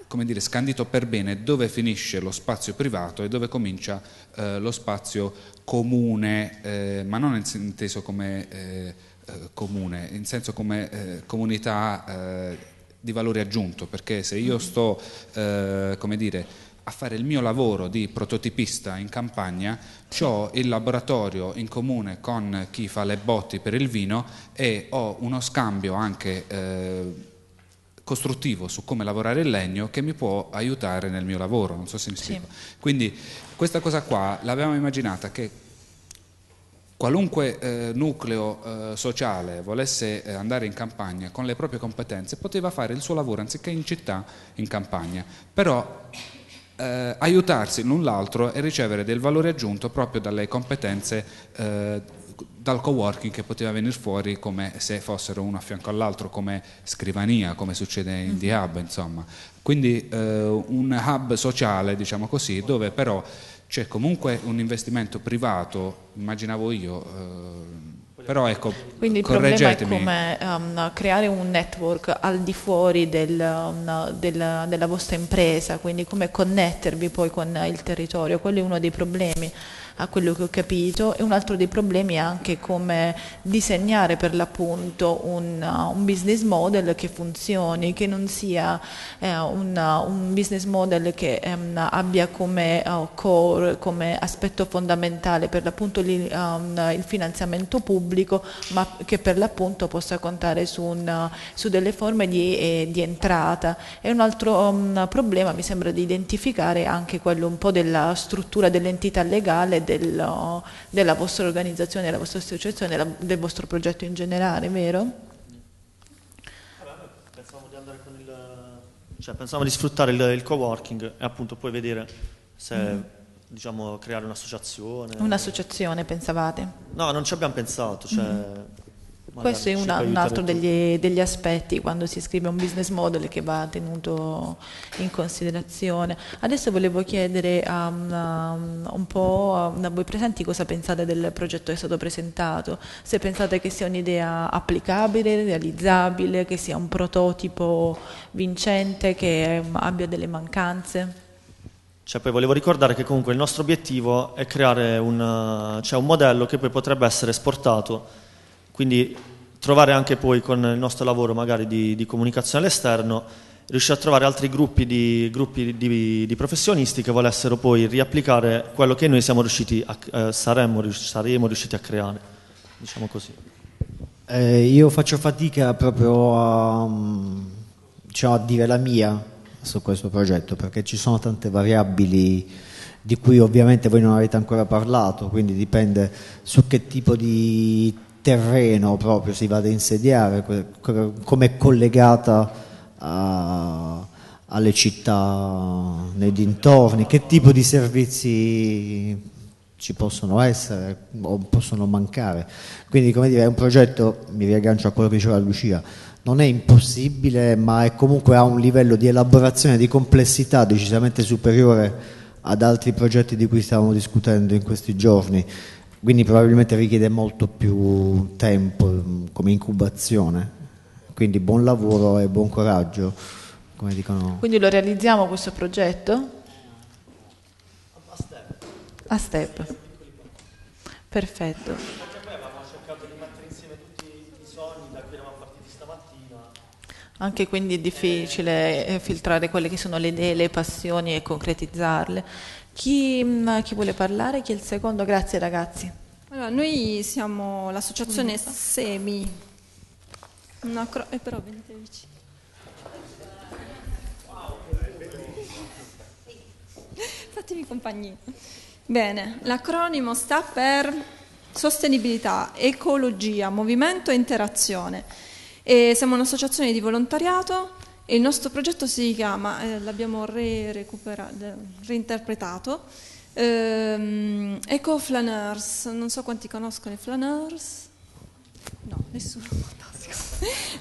come dire, scandito per bene dove finisce lo spazio privato e dove comincia eh, lo spazio comune, eh, ma non inteso come eh, eh, comune, in senso come comunità di valore aggiunto, perché se io mm. sto, come dire, a fare il mio lavoro di prototipista in campagna, ho il laboratorio in comune con chi fa le botti per il vino e ho uno scambio anche eh, costruttivo su come lavorare il legno che mi può aiutare nel mio lavoro, non so se mi spiego. Sì. Quindi questa cosa qua l'avevamo immaginata che qualunque eh, nucleo eh, sociale volesse eh, andare in campagna con le proprie competenze poteva fare il suo lavoro anziché in città in campagna, però eh, aiutarsi l'un l'altro e ricevere del valore aggiunto proprio dalle competenze eh, dal co-working che poteva venire fuori come se fossero uno a fianco all'altro, come scrivania, come succede in The Hub, insomma. Quindi eh, un hub sociale, diciamo così, dove però c'è comunque un investimento privato, immaginavo io eh, però ecco, Quindi il problema è come um, creare un network al di fuori del, um, del, della vostra impresa, quindi come connettervi poi con il territorio, quello è uno dei problemi a quello che ho capito e un altro dei problemi è anche come disegnare per l'appunto un, uh, un business model che funzioni, che non sia eh, un, uh, un, business model che ehm, abbia come uh, core, come aspetto fondamentale per l'appunto li, um, il finanziamento pubblico, ma che per l'appunto possa contare su, un, su delle forme di, eh, di, entrata. E un altro um, problema mi sembra di identificare anche quello un po' della struttura dell'entità legale dello, della vostra organizzazione, della vostra associazione, della, del vostro progetto in generale, vero? Pensavamo di, andare con il, cioè, pensavo di sfruttare il, il co-working e appunto poi vedere se mm. diciamo, creare un'associazione. Un'associazione pensavate? No, non ci abbiamo pensato, cioè, mm questo è una, un altro degli, degli, aspetti quando si scrive un business model che va tenuto in considerazione. Adesso volevo chiedere um, um un po' a um, voi presenti cosa pensate del progetto che è stato presentato, se pensate che sia un'idea applicabile, realizzabile, che sia un prototipo vincente, che abbia delle mancanze. Cioè, poi volevo ricordare che comunque il nostro obiettivo è creare un, uh, cioè un modello che poi potrebbe essere esportato quindi trovare anche poi con il nostro lavoro magari di, di comunicazione all'esterno, riuscire a trovare altri gruppi, di, gruppi di, di, professionisti che volessero poi riapplicare quello che noi a, eh, saremmo, saremo riusciti a creare, diciamo così. Eh, io faccio fatica proprio a, diciamo, a dire la mia su questo progetto perché ci sono tante variabili di cui ovviamente voi non avete ancora parlato, quindi dipende su che tipo di terreno proprio si vada a insediare, come è collegata a, alle città nei dintorni, che tipo di servizi ci possono essere o possono mancare. Quindi come dire, è un progetto, mi riaggancio a quello che diceva Lucia, non è impossibile ma è comunque a un livello di elaborazione, di complessità decisamente superiore ad altri progetti di cui stavamo discutendo in questi giorni quindi probabilmente richiede molto più tempo mm, come incubazione. Quindi buon lavoro e buon coraggio, come dicono. Quindi lo realizziamo questo progetto? A step. A step. Perfetto. Anche quindi è difficile eh, filtrare quelle che sono le idee, le passioni e concretizzarle. Chi, mm, chi, vuole parlare? Chi è il secondo? Grazie ragazzi. Allora, noi siamo l'associazione SEMI, no, eh, però venite vicino. Fatemi compagnia. Bene, l'acronimo sta per sostenibilità, ecologia, movimento e interazione. E siamo un'associazione di volontariato il nostro progetto si chiama, eh, l'abbiamo reinterpretato, ehm, Eco Flaneurs, non so quanti conoscono i Flaneurs, no, nessuno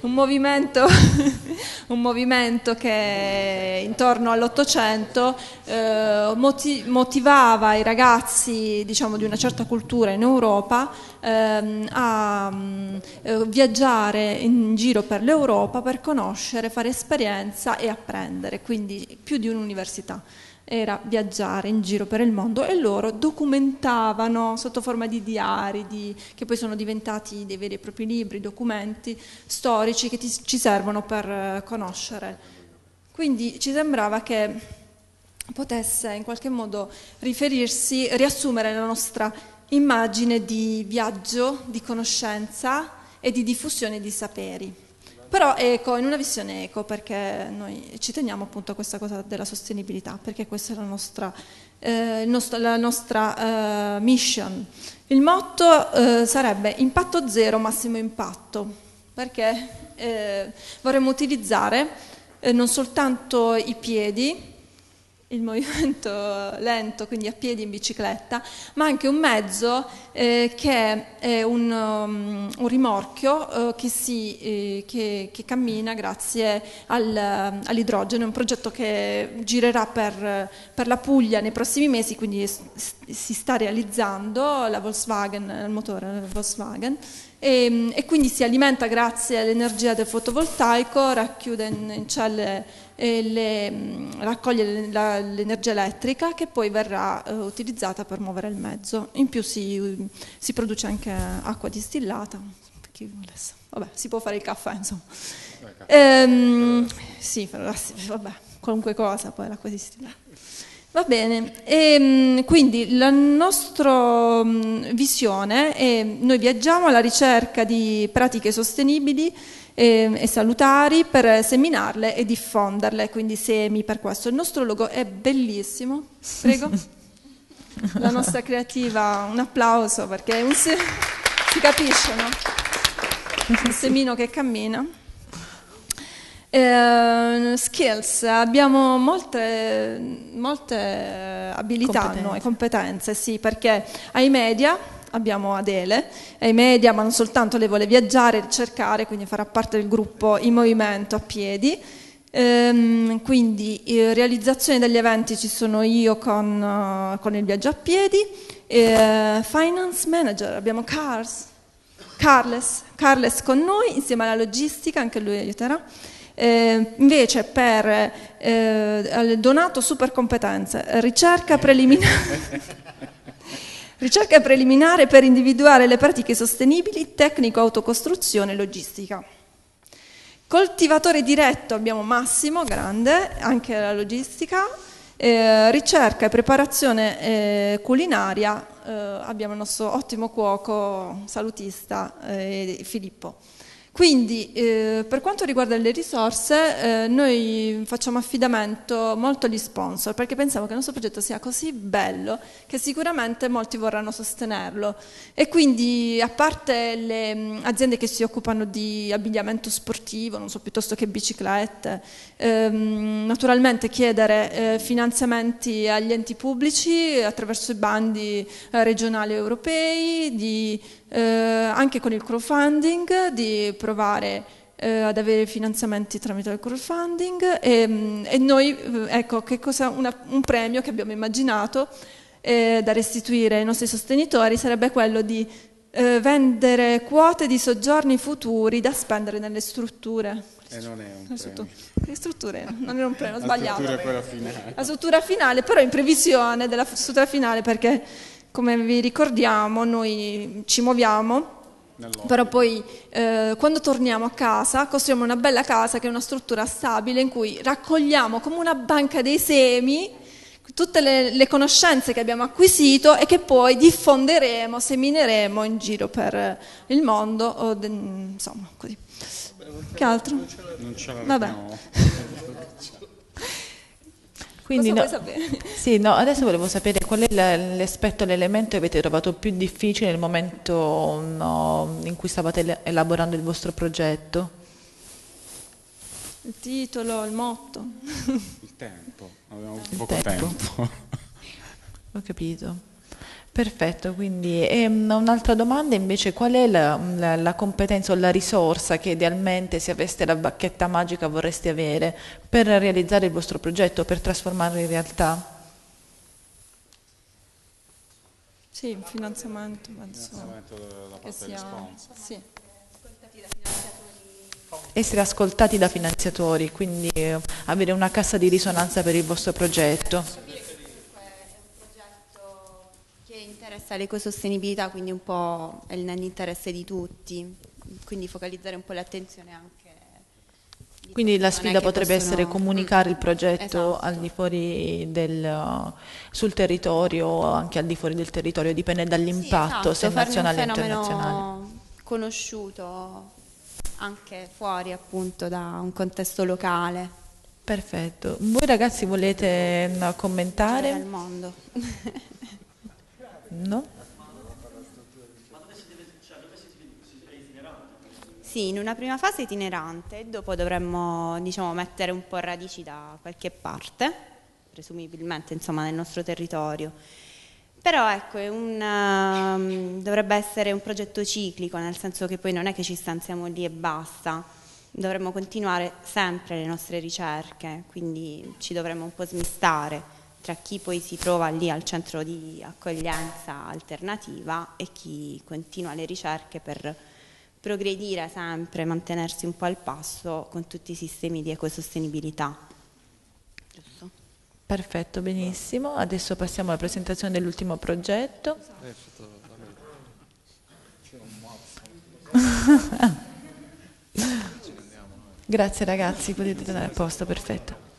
un movimento, [laughs] un movimento, che intorno all'Ottocento eh, moti- motivava i ragazzi diciamo, di una certa cultura in Europa ehm, a mm, eh, viaggiare in giro per l'Europa per conoscere, fare esperienza e apprendere, quindi più di un'università era viaggiare in giro per il mondo e loro documentavano sotto forma di diari, di, che poi sono diventati dei veri e propri libri, documenti storici che ti, ci servono per eh, conoscere. Quindi ci sembrava che potesse in qualche modo riferirsi, riassumere la nostra immagine di viaggio, di conoscenza e di diffusione di saperi però eco, in una visione eco, perché noi ci teniamo appunto a questa cosa della sostenibilità, perché questa è la nostra, eh, nostro, la nostra eh, mission. Il motto eh, sarebbe impatto zero, massimo impatto, perché eh, vorremmo utilizzare eh, non soltanto i piedi, il movimento lento, quindi a piedi in bicicletta, ma anche un mezzo eh, che è un, um, un rimorchio eh, che, si, eh, che, che, cammina grazie al, all'idrogeno, è un progetto che girerà per, per la Puglia nei prossimi mesi, quindi si sta realizzando la Volkswagen, il motore Volkswagen e, ehm, e, quindi si alimenta grazie all'energia del fotovoltaico, racchiude in celle, e le, mm, raccoglie l'energia elettrica che poi verrà eh, utilizzata per muovere il mezzo. In più si, si produce anche acqua distillata, Vabbè, si può fare il caffè insomma. Eh, ehm, sì, vabbè, qualunque cosa poi l'acqua distillata. Va bene, e, ehm, quindi la nostra mm, visione è noi viaggiamo alla ricerca di pratiche sostenibili e, ehm, e, salutari per seminarle e diffonderle, quindi semi per questo. Il nostro logo è bellissimo, prego. La nostra creativa, un applauso perché un se- si capisce, no? Un semino che cammina. Eh, skills, abbiamo molte, molte abilità competenze. Noi, competenze, sì, perché ai media abbiamo Adele, ai media ma non soltanto, lei vuole viaggiare, cercare, quindi farà parte del gruppo in movimento a piedi, Ehm, quindi eh, realizzazione degli eventi ci sono io con, uh, con il viaggio a piedi, eh, finance manager, abbiamo Cars, Carles, Carles con noi insieme alla logistica, anche lui aiuterà. Eh, invece per eh, donato supercompetenze, ricerca preliminare. [laughs] Ricerca preliminare per individuare le pratiche sostenibili, tecnico autocostruzione e logistica. Coltivatore diretto abbiamo Massimo, grande, anche la logistica. Eh, ricerca e preparazione eh, culinaria eh, abbiamo il nostro ottimo cuoco, salutista eh, Filippo. Quindi eh, per quanto riguarda le risorse eh, noi facciamo affidamento molto agli sponsor perché pensiamo che il nostro progetto sia così bello che sicuramente molti vorranno sostenerlo e quindi a parte le mh, mm, aziende che si occupano di abbigliamento sportivo, non so, piuttosto che biciclette, ehm, naturalmente chiedere eh, finanziamenti agli enti pubblici attraverso i bandi eh, regionali e europei, di eh, anche con il crowdfunding, di provare eh, ad avere finanziamenti tramite il crowdfunding e, mm, e noi, eh, ecco, che cosa, una, un premio che abbiamo immaginato eh, da restituire ai nostri sostenitori sarebbe quello di eh, vendere quote di soggiorni futuri da spendere nelle strutture. E non è un premio. Le strutture, non era un premio, ho sbagliato. La struttura finale. La struttura finale, però in previsione della struttura finale perché come vi ricordiamo noi ci muoviamo, però poi eh, quando torniamo a casa costruiamo una bella casa che è una struttura stabile in cui raccogliamo come una banca dei semi tutte le, le conoscenze che abbiamo acquisito e che poi diffonderemo, semineremo in giro per il mondo, de, insomma così. Che altro? Non ce la Vabbè. [laughs] Quindi no, sì, no, adesso volevo sapere qual è l'aspetto, l'elemento che avete trovato più difficile nel momento no, in cui stavate elaborando il vostro progetto? Il titolo, il motto. Il tempo, avevamo il poco tempo. tempo. Ho capito. Perfetto, quindi ehm, un'altra domanda invece, qual è la, la, la, competenza o la risorsa che idealmente se aveste la bacchetta magica vorreste avere per realizzare il vostro progetto, per trasformarlo in realtà? Sì, il finanziamento, penso. Finanziamento da parte degli sponsor. Sì. Essere ascoltati da finanziatori, quindi avere una cassa di risonanza per il vostro progetto. Sì. sta l'ecosostenibilità, quindi un po' è nell'interesse di tutti, quindi focalizzare un po' l'attenzione anche. Quindi la sfida potrebbe possono... essere comunicare il mm, progetto esatto. del, sul territorio o anche al di fuori del territorio, dipende dall'impatto, sì, esatto, se nazionale o internazionale. conosciuto anche fuori appunto da un contesto locale. Perfetto. Voi ragazzi volete eh, commentare? Al mondo. [laughs] No? Sì, in una prima fase itinerante dopo dovremmo diciamo, mettere un po' radici da qualche parte, presumibilmente insomma, nel nostro territorio. Però ecco, un, uh, dovrebbe essere un progetto ciclico, nel senso che poi non è che ci stanziamo lì e basta, dovremmo continuare sempre le nostre ricerche, quindi ci dovremmo un po' smistare tra chi poi si trova lì al centro di accoglienza alternativa e chi continua le ricerche per progredire sempre, mantenersi un po' al passo con tutti i sistemi di ecosostenibilità. Giusto? Perfetto, benissimo. Adesso passiamo alla presentazione dell'ultimo progetto. [laughs] Grazie ragazzi, potete tornare a posto, perfetto.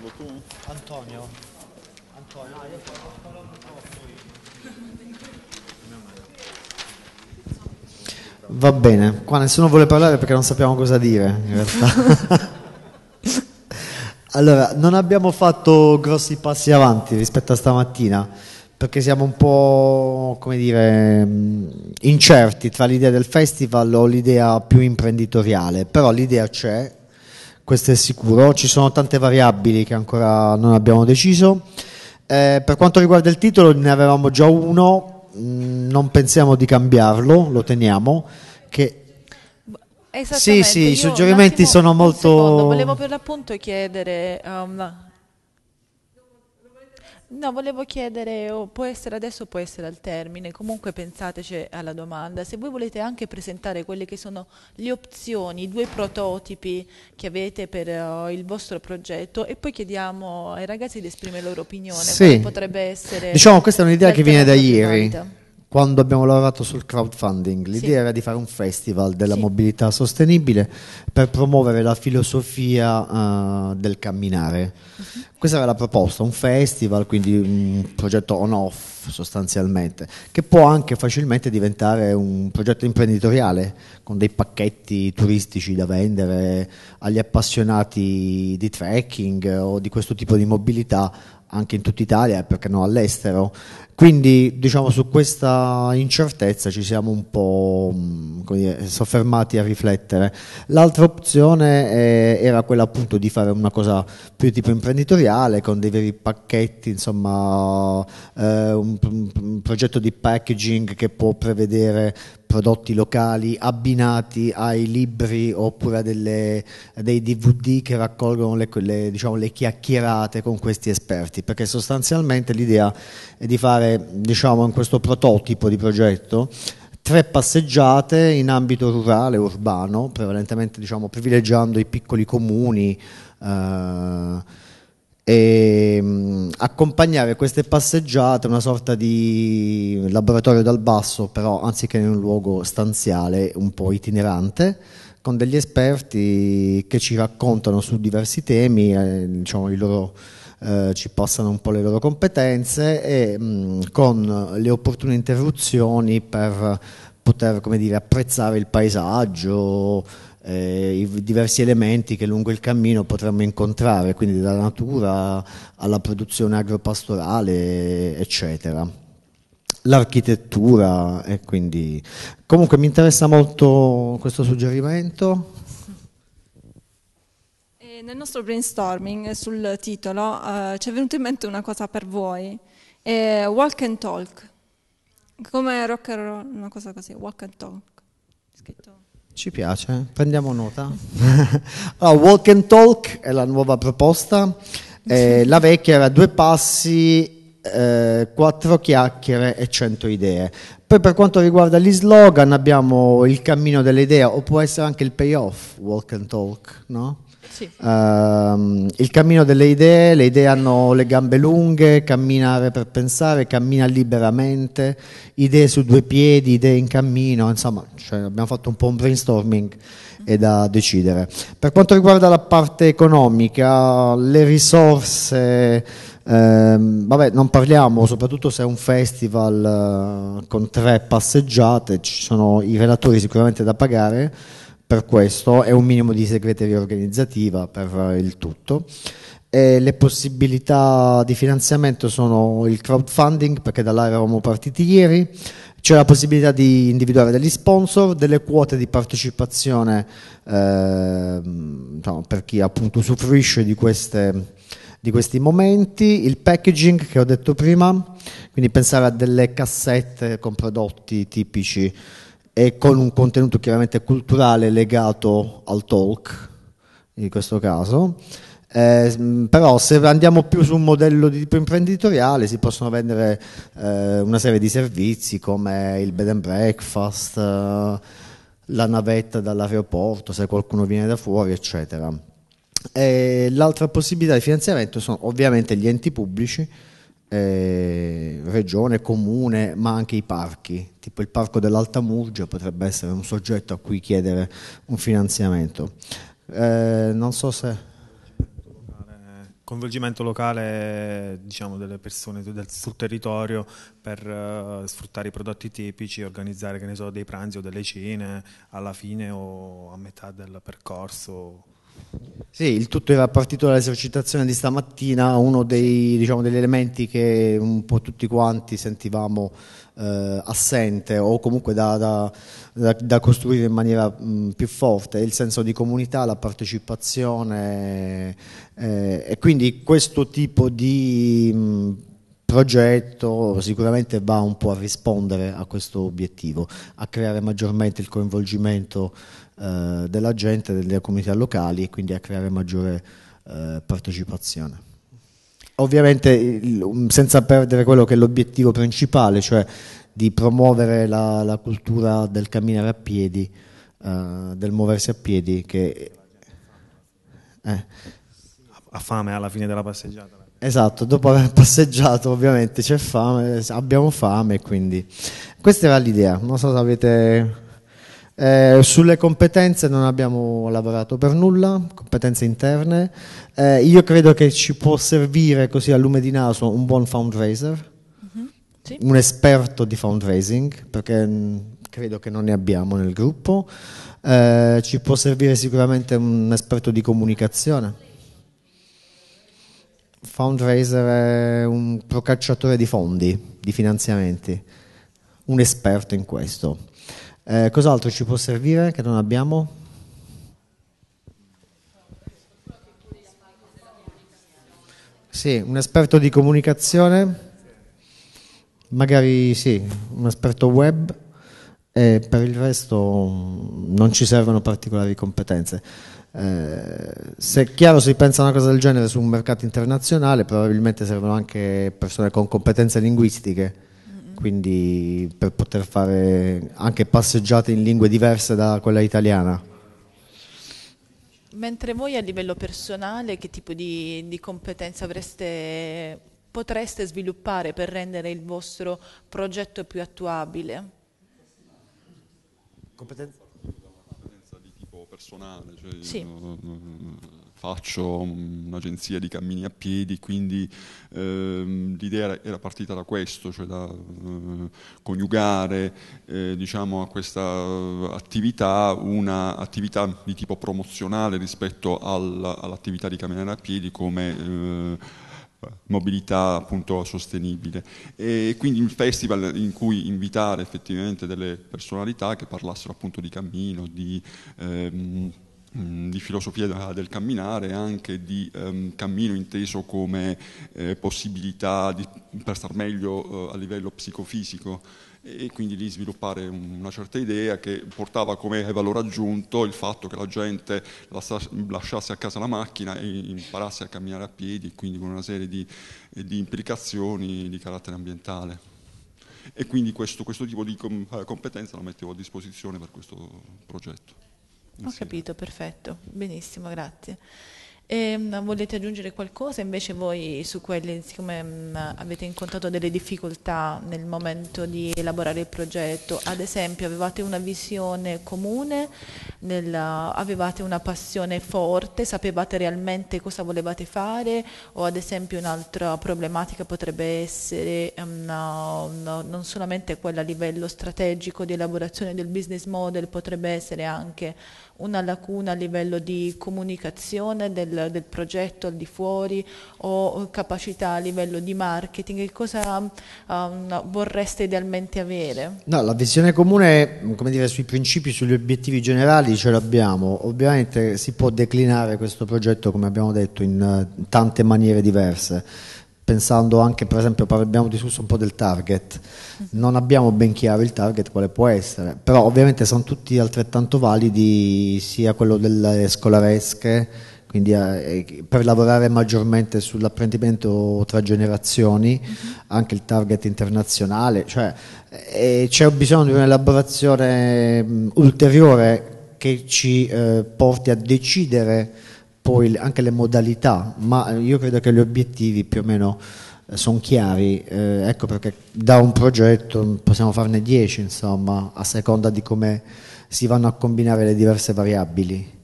farlo tu? Antonio. Antonio. Ah, io farò Va bene, qua nessuno vuole parlare perché non sappiamo cosa dire in realtà. [laughs] allora, non abbiamo fatto grossi passi avanti rispetto a stamattina perché siamo un po', come dire, mm, incerti tra l'idea del festival o l'idea più imprenditoriale, però l'idea c'è questo è sicuro. Ci sono tante variabili che ancora non abbiamo deciso. Eh, per quanto riguarda il titolo, ne avevamo già uno, mh, mm, non pensiamo di cambiarlo, lo teniamo. Che... Sì, sì, i suggerimenti sono molto. Secondo, volevo per l'appunto chiedere um, No, volevo chiedere, oh, può essere adesso, può essere al termine, comunque pensateci alla domanda, se voi volete anche presentare quelle che sono le opzioni, i due prototipi che avete per oh, il vostro progetto e poi chiediamo ai ragazzi di esprimere la loro opinione, sì. potrebbe essere... Diciamo questa è un'idea che viene da ieri quando abbiamo lavorato sul crowdfunding. L'idea sì. era di fare un festival della sì. mobilità sostenibile per promuovere la filosofia uh, del camminare. Uh-huh. Questa era la proposta, un festival, quindi un progetto on-off sostanzialmente, che può anche facilmente diventare un progetto imprenditoriale con dei pacchetti turistici da vendere agli appassionati di trekking o di questo tipo di mobilità anche in tutta Italia e perché no all'estero quindi diciamo su questa incertezza ci siamo un po' mm, dire, soffermati a riflettere. L'altra opzione eh, era quella appunto di fare una cosa più tipo imprenditoriale con dei veri pacchetti, insomma eh, un, un progetto di packaging che può prevedere prodotti locali abbinati ai libri oppure a, delle, a dei DVD che raccolgono le, le, diciamo, le chiacchierate con questi esperti, perché sostanzialmente l'idea è di fare diciamo, in questo prototipo di progetto tre passeggiate in ambito rurale, e urbano, prevalentemente diciamo, privilegiando i piccoli comuni. Eh, e mh, mm, accompagnare queste passeggiate una sorta di laboratorio dal basso, però anziché in un luogo stanziale un po' itinerante, con degli esperti che ci raccontano su diversi temi eh, diciamo, i loro eh, ci passano un po' le loro competenze e mh, mm, con le opportune interruzioni per poter dire, apprezzare il paesaggio, eh, i diversi elementi che lungo il cammino potremmo incontrare, quindi dalla natura alla produzione agropastorale, eccetera. L'architettura e quindi... Comunque mi interessa molto questo suggerimento nel nostro brainstorming sul titolo eh, ci è venuta in mente una cosa per voi, eh, walk and talk, come rock and roll, una cosa così, walk and talk. Scritto. Ci piace, eh? prendiamo nota. allora, [laughs] ah, walk and talk è la nuova proposta, eh, la vecchia era due passi eh, quattro chiacchiere e cento idee. Poi per quanto riguarda gli slogan abbiamo il cammino dell'idea o può essere anche il payoff, walk and talk, no? Sì. Uh, il cammino delle idee, le idee hanno le gambe lunghe, camminare per pensare, cammina liberamente, idee su due piedi, idee in cammino, insomma cioè abbiamo fatto un po' un brainstorming e da decidere. Per quanto riguarda la parte economica, le risorse... Ehm, vabbè, non parliamo, soprattutto se è un festival eh, con tre passeggiate, ci sono i relatori sicuramente da pagare, per questo e un minimo di segreteria organizzativa per eh, il tutto. E le possibilità di finanziamento sono il crowdfunding perché da là eravamo partiti ieri c'è la possibilità di individuare degli sponsor delle quote di partecipazione eh, per chi appunto usufruisce di, queste, di questi momenti, il packaging che ho detto prima, quindi pensare a delle cassette con prodotti tipici e con un contenuto chiaramente culturale legato al talk, in questo caso. Eh, però se andiamo più su un modello di tipo imprenditoriale si possono vendere eh, una serie di servizi come il bed and breakfast, eh, la navetta dall'aeroporto se qualcuno viene da fuori eccetera. E l'altra possibilità di finanziamento sono ovviamente gli enti pubblici eh, regione, comune, ma anche i parchi, tipo il parco dell'Alta Murgia potrebbe essere un soggetto a cui chiedere un finanziamento. Eh, non so se... Coinvolgimento locale diciamo, delle persone del, sul territorio per uh, sfruttare i prodotti tipici, organizzare che ne so, dei pranzi o delle cene alla fine o a metà del percorso sì, il tutto era partito dall'esercitazione di stamattina, uno dei, diciamo, degli elementi che un po' tutti quanti sentivamo eh, assente o comunque da, da, da, da costruire in maniera mh, mm, più forte, il senso di comunità, la partecipazione eh, e quindi questo tipo di mh, mm, progetto sicuramente va un po' a rispondere a questo obiettivo, a creare maggiormente il coinvolgimento eh, della gente, delle comunità locali e quindi a creare maggiore eh, partecipazione. Ovviamente senza perdere quello che è l'obiettivo principale, cioè di promuovere la, la cultura del camminare a piedi, eh, del muoversi a piedi, che eh, ha fame alla fine della passeggiata. Esatto, dopo aver passeggiato ovviamente c'è fame, abbiamo fame, quindi questa era l'idea, non so se avete eh, sulle competenze non abbiamo lavorato per nulla, competenze interne. Eh, io credo che ci può servire così a lume di naso un buon fundraiser, mm-hmm. sì. un esperto di fundraising, perché mh, mm, credo che non ne abbiamo nel gruppo. Eh, ci può servire sicuramente un esperto di comunicazione. Fundraiser è un procacciatore di fondi, di finanziamenti, un esperto in questo eh, cos'altro ci può servire che non abbiamo? Sì, un esperto di comunicazione, magari sì, un esperto web e per il resto mm, non ci servono particolari competenze. Eh, se è chiaro si pensa a una cosa del genere su un mercato internazionale, probabilmente servono anche persone con competenze linguistiche quindi per poter fare anche passeggiate in lingue diverse da quella italiana. Mentre voi a livello personale che tipo di, di competenza avreste, potreste sviluppare per rendere il vostro progetto più attuabile? Competenza? di tipo personale, cioè sì. Io, faccio mm, un'agenzia di cammini a piedi, quindi ehm, l'idea era partita da questo, cioè da eh, coniugare eh, diciamo, a questa eh, attività un'attività di tipo promozionale rispetto al, all'attività di camminare a piedi come eh, mobilità appunto sostenibile e quindi un festival in cui invitare effettivamente delle personalità che parlassero appunto di cammino, di... Ehm, Mm, di filosofia del camminare, anche di um, cammino inteso come eh, possibilità di, per star meglio eh, a livello psicofisico e quindi lì sviluppare un, una certa idea che portava come valore aggiunto il fatto che la gente lasciasse a casa la macchina e imparasse a camminare a piedi, quindi con una serie di, eh, di implicazioni di carattere ambientale. E quindi questo, questo tipo di eh, competenza la mettevo a disposizione per questo progetto. Insieme. Ho capito, perfetto, benissimo, grazie. E, ehm, volete aggiungere qualcosa invece voi su quelli, siccome mh, mm, avete incontrato delle difficoltà nel momento di elaborare il progetto, ad esempio avevate una visione comune, nella, avevate una passione forte, sapevate realmente cosa volevate fare o ad esempio un'altra problematica potrebbe essere una, mm, una, non solamente quella a livello strategico di elaborazione del business model, potrebbe essere anche una lacuna a livello di comunicazione del, del progetto al di fuori o capacità a livello di marketing? cosa um, vorreste idealmente avere? No, la visione comune, come dire, sui principi, sugli obiettivi generali ce l'abbiamo. Ovviamente si può declinare questo progetto, come abbiamo detto, in eh, tante maniere diverse pensando anche per esempio abbiamo discusso un po' del target non abbiamo ben chiaro il target quale può essere però ovviamente sono tutti altrettanto validi sia quello delle scolaresche quindi eh, eh per lavorare maggiormente sull'apprendimento tra generazioni, mm-hmm. anche il target internazionale, cioè eh, eh c'è bisogno di un'elaborazione mh, mm, ulteriore che ci eh, porti a decidere poi anche le modalità, ma io credo che gli obiettivi più o meno eh, sono chiari, eh, ecco perché da un progetto possiamo farne 10, insomma, a seconda di come si vanno a combinare le diverse variabili.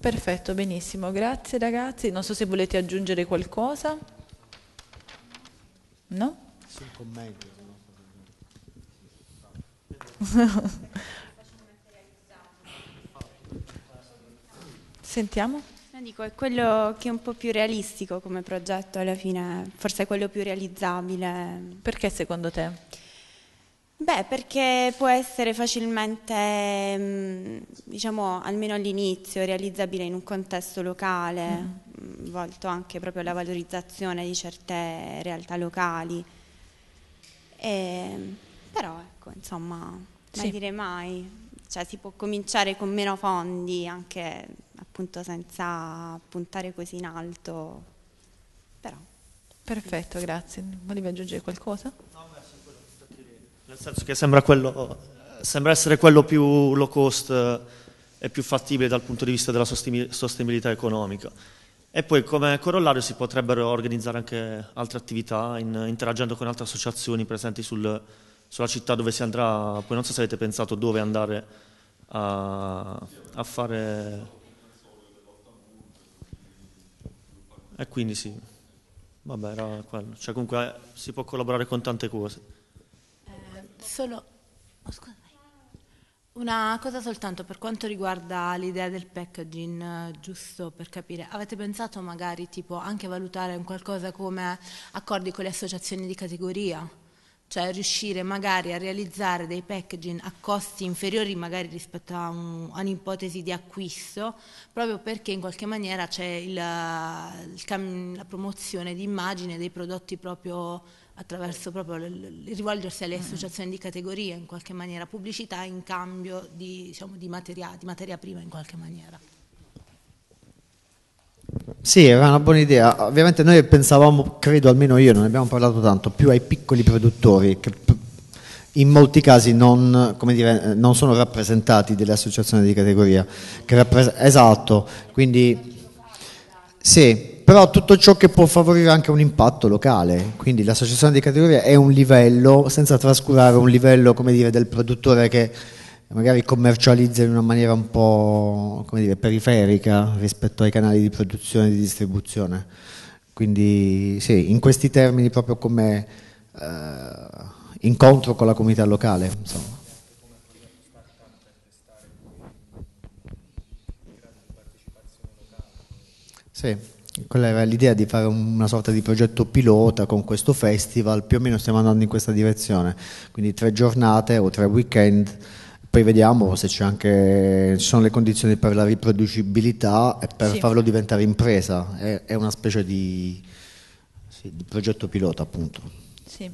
Perfetto, benissimo, grazie ragazzi. Non so se volete aggiungere qualcosa. No? Sul commento. [laughs] Sentiamo. Cioè, dico, è quello che è un po' più realistico come progetto alla fine, forse è quello più realizzabile. Perché secondo te? Beh, perché può essere facilmente, mm, diciamo, almeno all'inizio, realizzabile in un contesto locale, mm. mm. volto anche proprio alla valorizzazione di certe realtà locali. E, però, ecco, insomma, mai sì. dire mai cioè si può cominciare con meno fondi anche appunto senza puntare così in alto, però. Perfetto, grazie. Volevi aggiungere qualcosa? No, Nel senso che sembra, quello, sembra essere quello più low cost eh, e più fattibile dal punto di vista della sostenibilità economica. E poi come corollario si potrebbero organizzare anche altre attività in, interagendo con altre associazioni presenti sul, sulla città dove si andrà, poi non so se avete pensato dove andare a, a fare... E eh, quindi sì, vabbè era quello, cioè comunque eh, si può collaborare con tante cose. Eh, solo, oh, scusa, una cosa soltanto per quanto riguarda l'idea del packaging, eh, giusto per capire, avete pensato magari tipo anche a valutare un qualcosa come accordi con le associazioni di categoria? cioè riuscire magari a realizzare dei packaging a costi inferiori magari rispetto a, un, un'ipotesi di acquisto, proprio perché in qualche maniera c'è il, il la promozione di immagine dei prodotti proprio attraverso proprio l- l- rivolgersi alle mm. associazioni di categoria in qualche maniera, pubblicità in cambio di, diciamo, di, materia, di materia prima in qualche maniera. Sì, era una buona idea. Ovviamente noi pensavamo, credo almeno io, non abbiamo parlato tanto, più ai piccoli produttori che in molti casi non, dire, non sono rappresentati delle associazioni di categoria. Rappres- esatto, quindi sì, però tutto ciò che può favorire anche un impatto locale, quindi l'associazione di categoria è un livello, senza trascurare un livello come dire, del produttore che magari commercializza in una maniera un po' dire, periferica rispetto ai canali di produzione e di distribuzione. Quindi sì, in questi termini proprio come eh, incontro con la comunità locale. Insomma. Sì, quella era l'idea di fare una sorta di progetto pilota con questo festival, più o meno stiamo andando in questa direzione, quindi tre giornate o tre weekend poi vediamo se c'è anche, ci sono le condizioni per la riproducibilità e per sì. farlo diventare impresa, è, è una specie di, sì, di, progetto pilota appunto. Sì.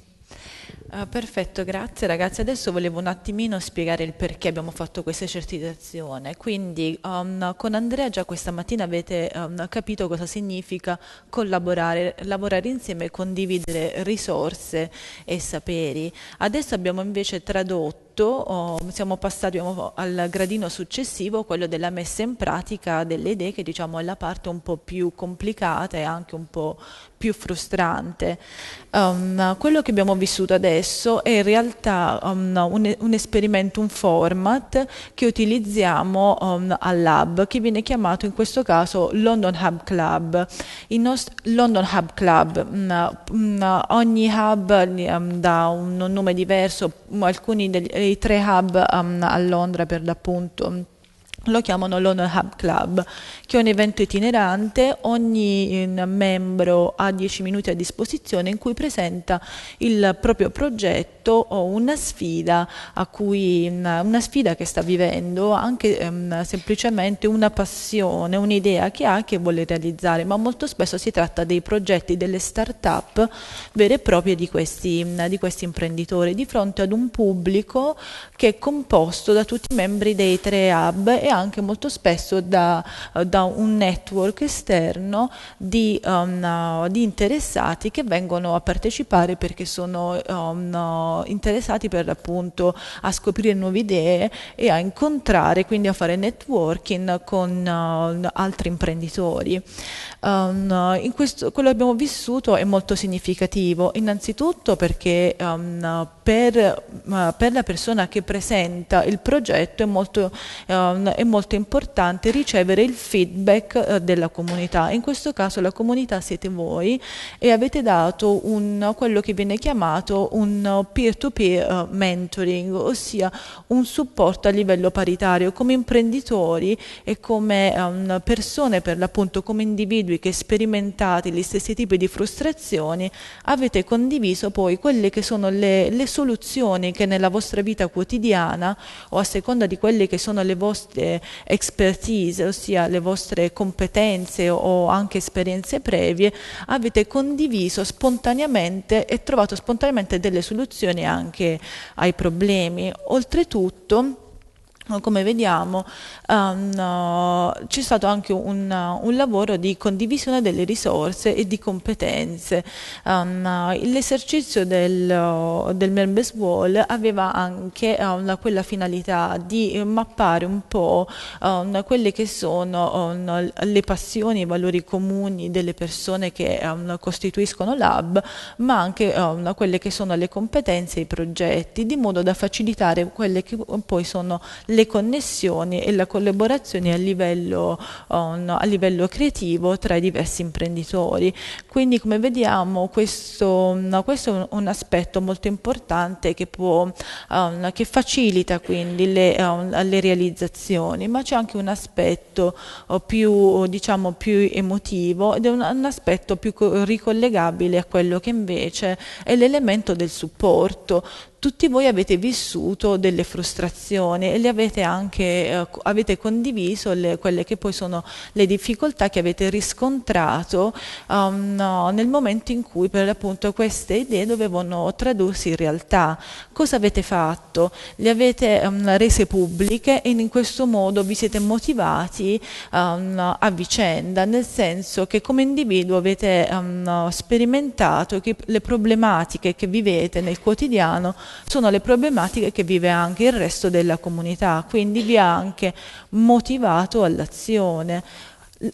Uh, perfetto, grazie ragazzi. Adesso volevo un attimino spiegare il perché abbiamo fatto questa certificazione. Quindi um, con Andrea già questa mattina avete um, capito cosa significa collaborare, lavorare insieme e condividere risorse e saperi. Adesso abbiamo invece tradotto tutto, oh, siamo passati oh, al gradino successivo, quello della messa in pratica delle idee che diciamo è la parte un po' più complicata e anche un po' più frustrante. Um, quello che abbiamo vissuto adesso è in realtà um, un, un, esperimento, un format che utilizziamo um, al lab, che viene chiamato in questo caso London Hub Club. Il nostro London Hub Club, um, ogni hub mm, dà un, un nome diverso, alcuni degli i tre hub um, a Londra per l'appunto lo chiamano l'Honor Hub Club, che è un evento itinerante, ogni ehm, membro ha 10 minuti a disposizione in cui presenta il proprio progetto o una sfida, cui, ehm, una sfida che sta vivendo, anche ehm, semplicemente una passione, un'idea che ha che vuole realizzare, ma molto spesso si tratta dei progetti, delle start-up vere e proprie di questi, ehm, di questi imprenditori, di fronte ad un pubblico che è composto da tutti i membri dei tre hub e anche molto spesso da, eh, da un network esterno di, um, eh, di, interessati che vengono a partecipare perché sono um, eh, interessati per l'appunto a scoprire nuove idee e a incontrare, quindi a fare networking con uh, altri imprenditori. Um, questo, quello che abbiamo vissuto è molto significativo, innanzitutto perché um, per, uh, per, la persona che presenta il progetto è molto, um, è molto importante ricevere il feedback uh, della comunità. In questo caso la comunità siete voi e avete dato un, quello che viene chiamato un peer-to-peer -peer, uh, mentoring, ossia un supporto a livello paritario come imprenditori e come persone per l'appunto, come individui tipi che sperimentate, gli stessi tipi di frustrazioni, avete condiviso poi quelle che sono le, le soluzioni che nella vostra vita quotidiana o a seconda di quelle che sono le vostre expertise, ossia le vostre competenze o anche esperienze previe, avete condiviso spontaneamente e trovato spontaneamente delle soluzioni anche ai problemi. Oltretutto, come vediamo um, c'è stato anche un, un, lavoro di condivisione delle risorse e di competenze. Um, l'esercizio del, del Members Wall aveva anche um, quella finalità di mappare un po' quelle che sono le passioni e i valori comuni delle persone che costituiscono l'hub, ma anche quelle che sono le competenze e i progetti, di modo da facilitare quelle che poi sono le le connessioni e la collaborazione a livello, on, oh, a livello creativo tra i diversi imprenditori. Quindi come vediamo questo, questo è un aspetto molto importante che, può, um, che facilita quindi le, um, le realizzazioni, ma c'è anche un aspetto più, diciamo, più emotivo ed è un, un aspetto più ricollegabile a quello che invece è l'elemento del supporto tutti voi avete vissuto delle frustrazioni e le avete anche eh, avete condiviso le, quelle che poi sono le difficoltà che avete riscontrato um, no, nel momento in cui per l'appunto queste idee dovevano tradursi in realtà. Cosa avete fatto? Le avete um, rese pubbliche e in questo modo vi siete motivati um, a vicenda, nel senso che come individuo avete um, sperimentato che le problematiche che vivete nel quotidiano sono le problematiche che vive anche il resto della comunità, quindi vi ha anche motivato all'azione.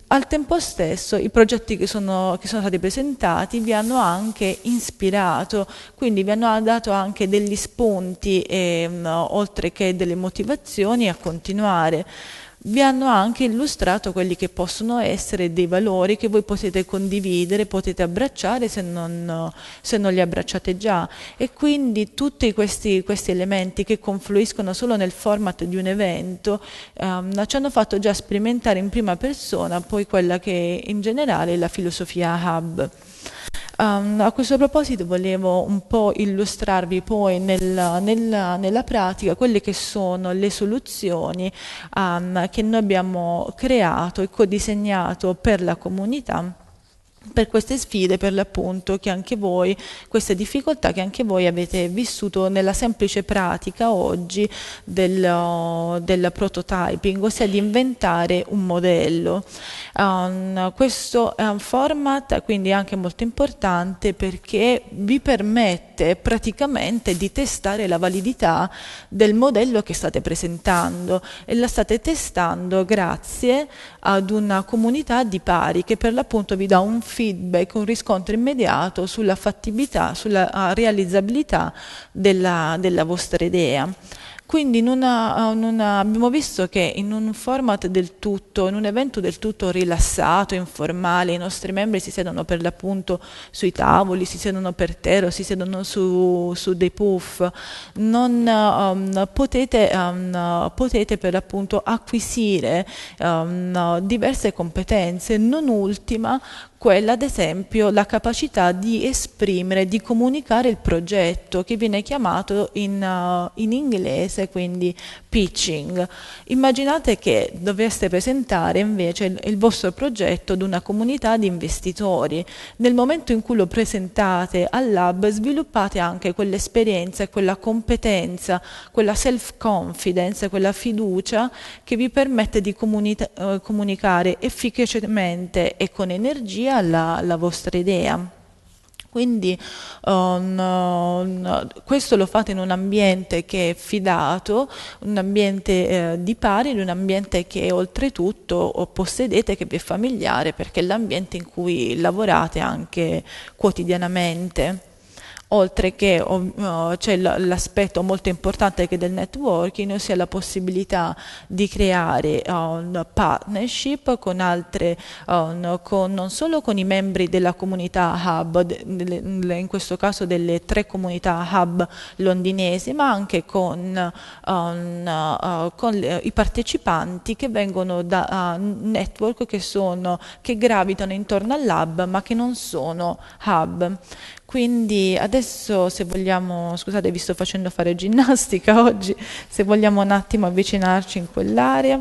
Al tempo stesso i progetti che sono, che sono, stati presentati vi hanno anche ispirato, quindi vi hanno dato anche degli spunti, ehm, oltre che delle motivazioni a continuare vi hanno anche illustrato quelli che possono essere dei valori che voi potete condividere, potete abbracciare se non, se non li abbracciate già. E quindi tutti questi, questi, elementi che confluiscono solo nel format di un evento ehm, ci hanno fatto già sperimentare in prima persona poi quella che in generale è la filosofia hub. Um, a questo proposito volevo un po' illustrarvi poi nel, nel, nella pratica quelle che sono le soluzioni um, che noi abbiamo creato e codisegnato per la comunità per queste sfide per l'appunto che anche voi, queste difficoltà che anche voi avete vissuto nella semplice pratica oggi del, uh, del prototyping, ossia di inventare un modello. Um, questo è un format quindi anche molto importante perché vi permette praticamente di testare la validità del modello che state presentando e la state testando grazie ad una comunità di pari che per l'appunto vi dà un feedback, un riscontro immediato sulla fattibilità, sulla ah, realizzabilità della, della vostra idea. Quindi una, una, abbiamo visto che in un format del tutto, in un evento del tutto rilassato, informale, i nostri membri si sedono per l'appunto sui tavoli, si sedono per terra, si sedono su, su dei puff, non, um, potete, um, potete, per l'appunto acquisire um, diverse competenze, non ultima quella ad esempio la capacità di esprimere, di comunicare il progetto che viene chiamato in, uh, in inglese quindi pitching. Immaginate che doveste presentare invece il, il vostro progetto ad una comunità di investitori. Nel momento in cui lo presentate al lab sviluppate anche quell'esperienza e quella competenza, quella self-confidence, quella fiducia che vi permette di comunica eh, comunicare efficacemente e con energia sia la, la vostra idea. Quindi um, um, questo lo fate in un ambiente che è fidato, un ambiente eh, di pari, in un ambiente che oltretutto possedete, che vi è familiare, perché è l'ambiente in cui lavorate anche quotidianamente oltre che oh, c'è cioè l'aspetto molto importante che del networking, ossia la possibilità di creare um, partnership con altre, oh, con, non solo con i membri della comunità hub, in questo caso delle tre comunità hub londinesi, ma anche con, con i partecipanti che vengono da network che, sono, che gravitano intorno al hub ma che non sono hub. Quindi adesso se vogliamo, scusate vi sto facendo fare ginnastica [laughs] oggi, se vogliamo un attimo avvicinarci in quell'area.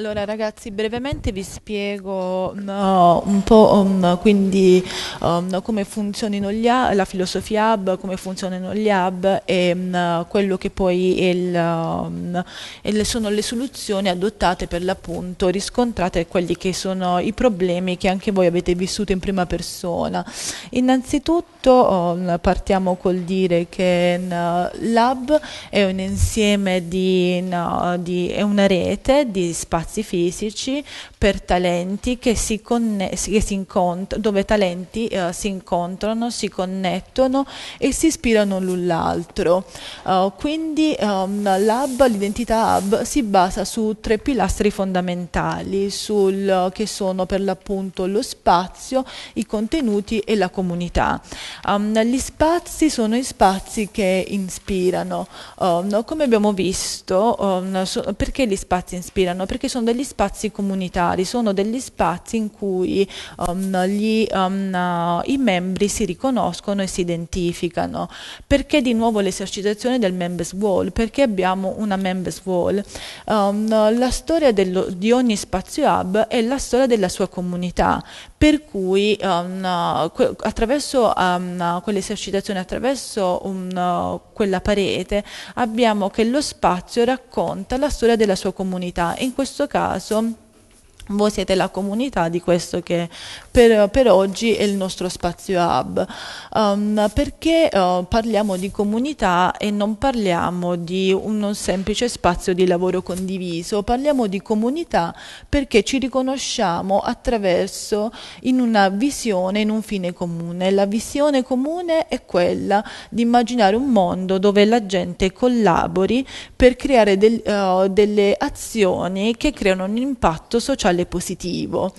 Allora ragazzi brevemente vi spiego no, mm, oh, un po' um, quindi, um, come funzionano gli hub, la filosofia hub, come funzionano gli hub e um, quello che poi il, le sono le soluzioni adottate per l'appunto, riscontrate quelli che sono i problemi che anche voi avete vissuto in prima persona. Innanzitutto partiamo col dire che no, l'hub è un insieme di, no, di è una rete di spazi spazi fisici per talenti che si, conne- che si dove talenti eh, si incontrano, si connettono e si ispirano l'un l'altro. Uh, quindi um, l'hub, l'identità hub si basa su tre pilastri fondamentali sul, che sono per l'appunto lo spazio, i contenuti e la comunità. Um, gli spazi sono i spazi che ispirano. Um, ehm, come abbiamo visto, so, perché gli spazi ispirano? Perché sono degli spazi comunitari, sono degli spazi in cui um, gli, um, uh, i membri si riconoscono e si identificano. Perché di nuovo l'esercitazione del members wall? Perché abbiamo una members wall? Um, la storia dello, di ogni spazio hub è la storia della sua comunità, per cui um, uh, que attraverso um, uh, quell'esercitazione, attraverso un, uh, quella parete, abbiamo che lo spazio racconta la storia della sua comunità. In questo questo caso voi siete la comunità di questo che per, per oggi è il nostro spazio hub, um, perché uh, parliamo di comunità e non parliamo di un semplice spazio di lavoro condiviso, parliamo di comunità perché ci riconosciamo attraverso in una visione, in un fine comune. La visione comune è quella di immaginare un mondo dove la gente collabori per creare del, uh, delle azioni che creano un impatto sociale finale positivo.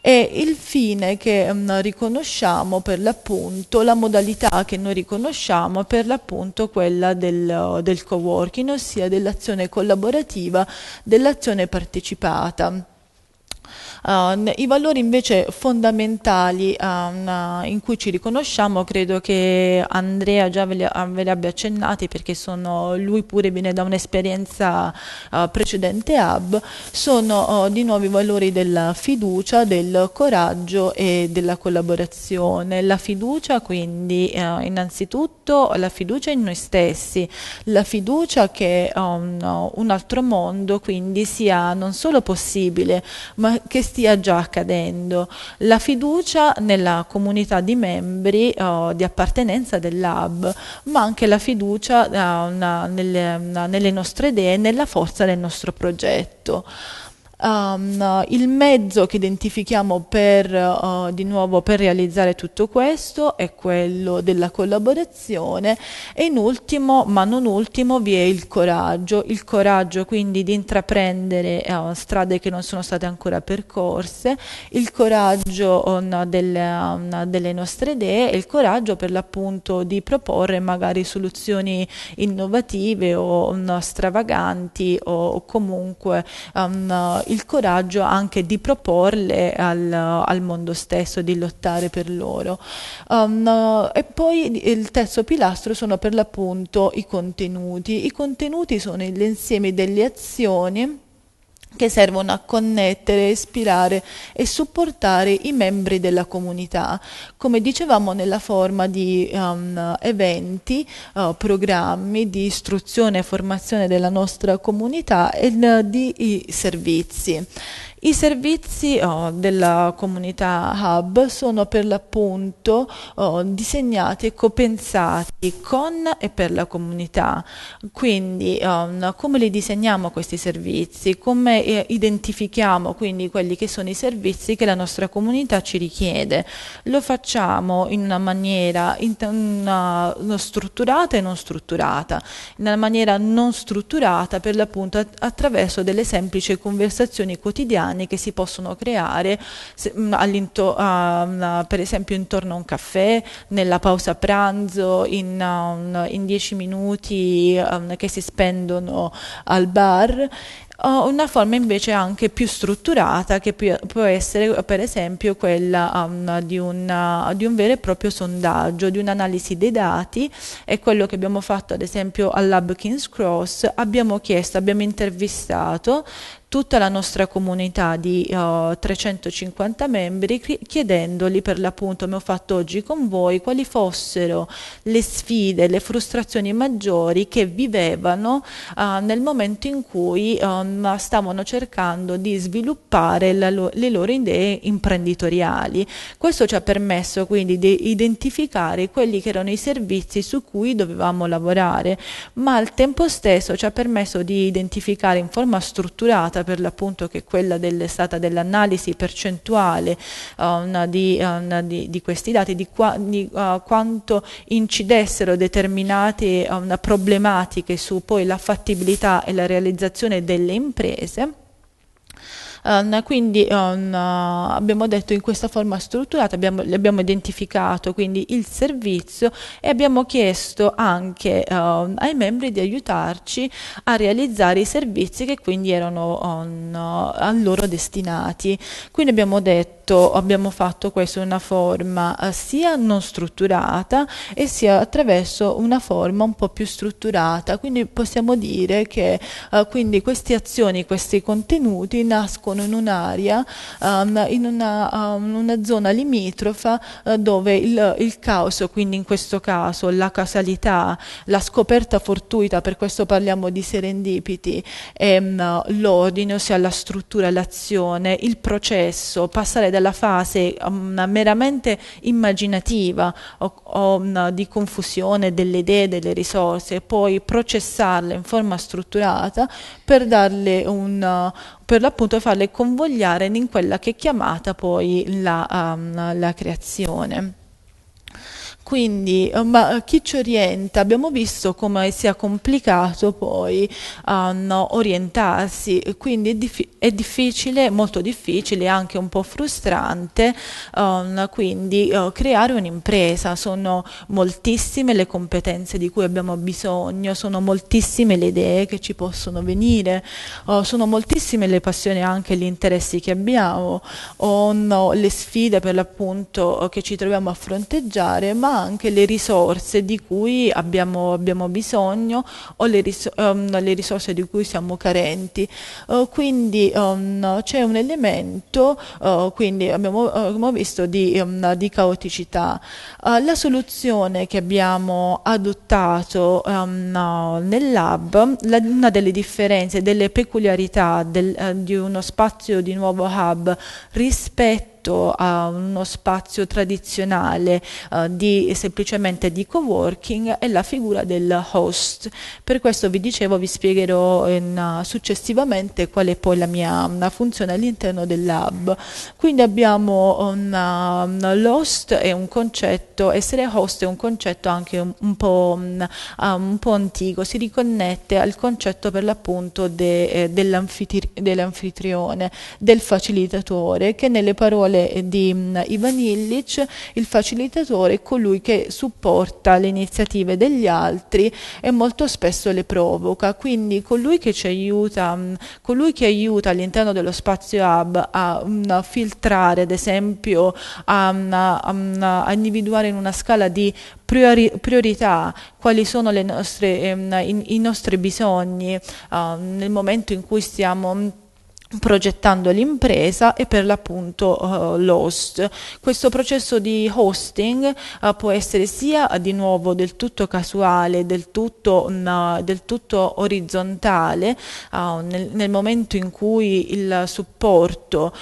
È il fine che mh, mm, riconosciamo per l'appunto, la modalità che noi riconosciamo per l'appunto quella del, uh, del co-working, ossia dell'azione collaborativa, dell'azione partecipata. Uh, I valori invece fondamentali um, in cui ci riconosciamo credo che Andrea già ve li, eh, ve li abbia accennati perché sono, lui pure viene da un'esperienza uh, precedente hub, sono uh, di nuovo i valori della fiducia, del coraggio e della collaborazione. La fiducia quindi innanzitutto la fiducia in noi stessi, la fiducia che um, un altro mondo quindi sia non solo possibile ma che sia stia già accadendo, la fiducia nella comunità di membri oh, di appartenenza del lab, ma anche la fiducia ah, una, nelle, una, nelle nostre idee e nella forza del nostro progetto. Um, il mezzo che identifichiamo per, uh, di nuovo per realizzare tutto questo è quello della collaborazione e in ultimo, ma non ultimo, vi è il coraggio, il coraggio quindi di intraprendere uh, strade che non sono state ancora percorse, il coraggio um, uh, delle, um, delle nostre idee e il coraggio per l'appunto di proporre magari soluzioni innovative o um, stravaganti o, o comunque um, il coraggio anche di proporle al, al, mondo stesso, di lottare per loro. Um, e poi il terzo pilastro sono per l'appunto i contenuti. I contenuti sono l'insieme delle azioni che servono a connettere, ispirare e supportare i membri della comunità, come dicevamo nella forma di um, eventi, uh, programmi di istruzione e formazione della nostra comunità e uh, di servizi. I servizi oh, della comunità Hub sono per l'appunto oh, disegnati e copensati con e per la comunità, quindi oh, come li disegniamo questi servizi, come eh, identifichiamo quindi quelli che sono i servizi che la nostra comunità ci richiede. Lo facciamo in una maniera in una, una strutturata e non strutturata, in una maniera non strutturata per l'appunto attraverso delle semplici conversazioni quotidiane spontanee che si possono creare se, uh, per esempio intorno a un caffè, nella pausa pranzo, in, um, in 10 minuti um, che si spendono al bar una forma invece anche più strutturata che può essere per esempio quella um, di, una, di, un vero e proprio sondaggio, di un'analisi dei dati è quello che abbiamo fatto ad esempio al Lab King's Cross, abbiamo chiesto, abbiamo intervistato tutta la nostra comunità di uh, eh, 350 membri chiedendoli per l'appunto, come ho fatto oggi con voi, quali fossero le sfide, le frustrazioni maggiori che vivevano uh, nel momento in cui um, stavano cercando di sviluppare lo le loro idee imprenditoriali. Questo ci ha permesso quindi di identificare quelli che erano i servizi su cui dovevamo lavorare, ma al tempo stesso ci ha permesso di identificare in forma strutturata data per l'appunto che è quella del, stata dell'analisi percentuale um, di, um, di, di, questi dati, di, qua, di uh, quanto incidessero determinate um, problematiche su poi la fattibilità e la realizzazione delle imprese Um, quindi um, abbiamo detto in questa forma strutturata, abbiamo, abbiamo identificato quindi il servizio e abbiamo chiesto anche um, ai membri di aiutarci a realizzare i servizi che quindi erano a loro destinati. Quindi abbiamo detto, abbiamo fatto questo in una forma uh, sia non strutturata e sia attraverso una forma un po' più strutturata, quindi possiamo dire che uh, quindi queste azioni, questi contenuti nascono sono in un'area, um, in una, um, una, zona limitrofa uh, dove il, il caos, quindi in questo caso la casalità, la scoperta fortuita, per questo parliamo di serendipiti, um, l'ordine, ossia la struttura, l'azione, il processo, passare dalla fase um, meramente immaginativa o, o um, di confusione delle idee, delle risorse, poi processarle in forma strutturata per darle un, per l'appunto farle convogliare in quella che è chiamata poi la, um, la creazione. Quindi eh, ma eh, chi ci orienta? Abbiamo visto come sia complicato poi um, orientarsi, quindi è, dif è, difficile, molto difficile, anche un po' frustrante, um, quindi uh, creare un'impresa. Sono moltissime le competenze di cui abbiamo bisogno, sono moltissime le idee che ci possono venire, uh, sono moltissime le passioni e anche gli interessi che abbiamo, o no, le sfide per l'appunto che ci troviamo a fronteggiare, ma anche le risorse di cui abbiamo, abbiamo bisogno o le, ris um, ehm, le, risorse di cui siamo carenti. Uh, quindi um, c'è un elemento, uh, quindi abbiamo, abbiamo visto, di, um, di caoticità. Uh, la soluzione che abbiamo adottato nel lab, la, una delle differenze, delle peculiarità del, di uno spazio di nuovo hub rispetto rispetto a uno spazio tradizionale eh, di, semplicemente di co-working è la figura del host. Per questo vi dicevo, vi spiegherò in, ehm, successivamente qual è poi la mia funzione all'interno del lab. Quindi abbiamo una, um, host è un concetto, essere host è un concetto anche un, un, po', mm, un, um, un po', antico, si riconnette al concetto per l'appunto de, eh, dell'anfitrione, del facilitatore, che nelle parole parole di Ivan Illich, il facilitatore è colui che supporta le iniziative degli altri e molto spesso le provoca, quindi colui che ci aiuta, colui che aiuta all'interno dello spazio hub a, a filtrare, ad esempio, a, a, a individuare in una scala di priori, priorità quali sono nostre, ehm, i, i nostri bisogni ah, nel momento in cui stiamo progettando l'impresa e per l'appunto uh, l'host. Questo processo di hosting uh, può essere sia di nuovo del tutto casuale, del tutto, uh, del tutto orizzontale, eh, nel, nel, momento in cui il supporto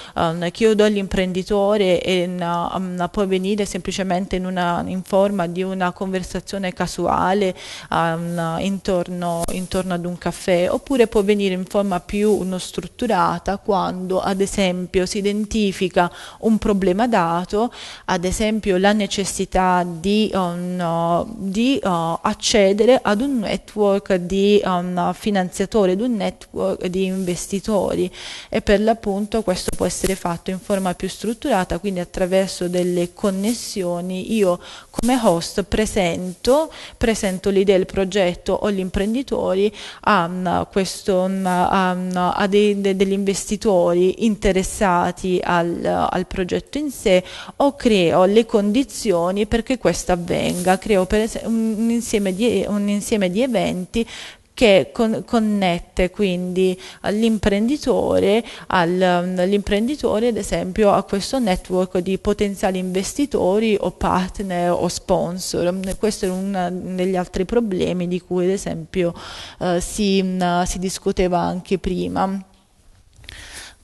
che io do all'imprenditore um, può venire semplicemente in, una, in, forma di una conversazione casuale um, intorno, intorno ad un caffè, oppure può venire in forma più uno strutturato migliorata quando ad esempio si identifica un problema dato, ad esempio la necessità di, um, di uh, accedere ad un network di um, finanziatori, ad un network di investitori e per l'appunto questo può essere fatto in forma più strutturata, quindi attraverso delle connessioni io come host presento, presento l'idea, il progetto o gli imprenditori a, questo, a, a dei, de, degli investitori interessati al, al progetto in sé o creo le condizioni perché questo avvenga, creo un insieme, di, un insieme di eventi che con, connette quindi l'imprenditore, ad esempio a questo network di potenziali investitori o partner o sponsor. Questo è uno degli altri problemi di cui ad esempio eh, si, si discuteva anche prima.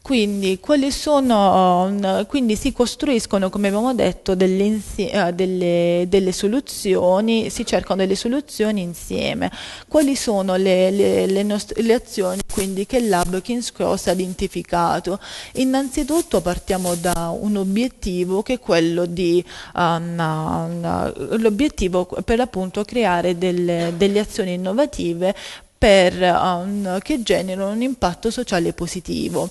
Quindi, sono, um, quindi, si costruiscono, come abbiamo detto, delle, eh, delle, delle, soluzioni, si cercano delle soluzioni insieme. Quali sono le, le, le, nostre, le azioni quindi, che il Lab King's Cross ha identificato? Innanzitutto partiamo da un obiettivo che è quello di um, uh, l'obiettivo per l'appunto creare delle, delle azioni innovative per, um, che generano un impatto sociale positivo.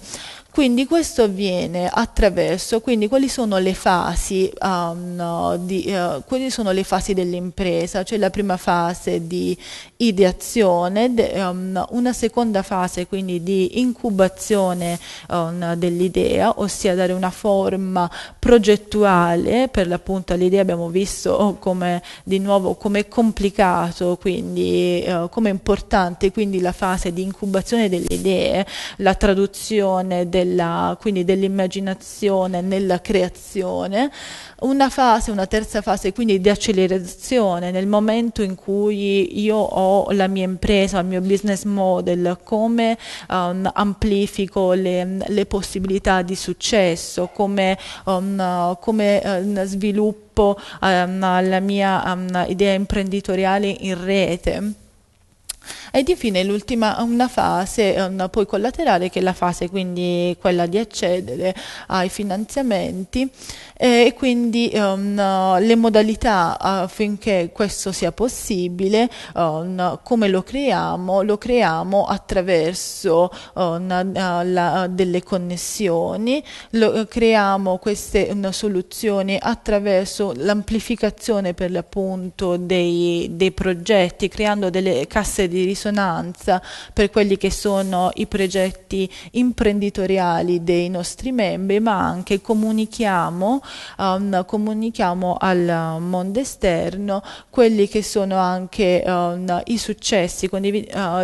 Quindi questo avviene attraverso, quindi quali sono le fasi, um, di, uh, sono le fasi dell'impresa, cioè la prima fase di ideazione, de, um, una seconda fase quindi di incubazione um, dell'idea, ossia dare una forma progettuale, per l'appunto all'idea abbiamo visto oh, come di nuovo come è complicato, quindi uh, come è importante quindi la fase di incubazione delle idee, la traduzione del della, quindi dell'immaginazione nella creazione, una fase, una terza fase quindi di accelerazione nel momento in cui io ho la mia impresa, il mio business model, come um, amplifico le, le, possibilità di successo, come, um, come um, sviluppo um, la mia um, idea imprenditoriale in rete. Ed infine l'ultima, una fase una poi collaterale che è la fase quindi quella di accedere ai finanziamenti e quindi um, le modalità affinché questo sia possibile, um, come lo creiamo, lo creiamo attraverso um, la, delle connessioni, lo, creiamo queste um, soluzioni attraverso l'amplificazione per l'appunto dei, dei progetti, creando delle casse di risorse risonanza per quelli che sono i progetti imprenditoriali dei nostri membri, ma anche comunichiamo, um, comunichiamo al mondo esterno quelli che sono anche um, i successi uh,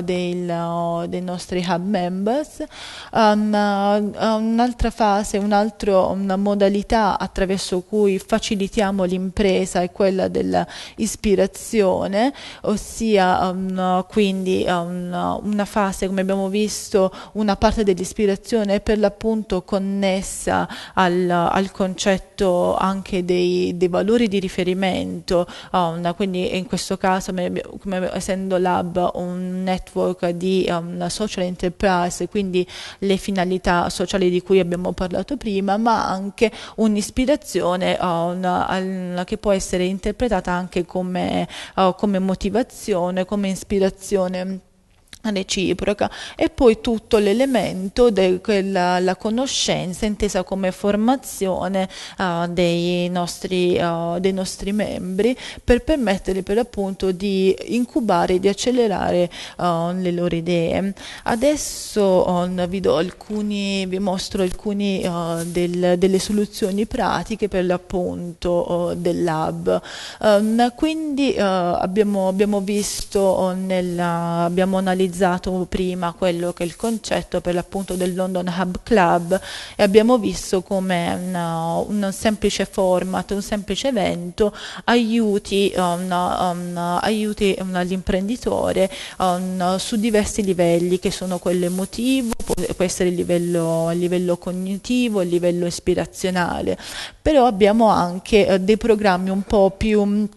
del, uh, dei nostri hub members. Um, uh, un'altra fase, un'altra una modalità attraverso cui facilitiamo l'impresa è quella dell'ispirazione, ossia um, quindi quindi eh, un, una fase, come abbiamo visto, una parte dell'ispirazione è per l'appunto connessa al, al concetto anche dei, dei, valori di riferimento, um, quindi in questo caso, come, essendo Lab un network di um, social enterprise, quindi le finalità sociali di cui abbiamo parlato prima, ma anche un'ispirazione um, che può essere interpretata anche come, uh, come motivazione, come ispirazione einem reciproca e poi tutto l'elemento della conoscenza intesa come formazione uh, dei, nostri, uh, dei nostri membri per permettere per l'appunto di incubare e di accelerare uh, le loro idee. Adesso vi, alcuni, vi, mostro alcune del, delle soluzioni pratiche per l'appunto del lab. quindi abbiamo, abbiamo visto, nella, abbiamo analizzato analizzato prima quello che è il concetto per l'appunto del London Hub Club e abbiamo visto come un, semplice format, un semplice evento aiuti, um, um, aiuti um, l'imprenditore um, su diversi livelli che sono quello emotivo, può essere il livello, livello cognitivo, il livello ispirazionale, però abbiamo anche eh, dei programmi un po' più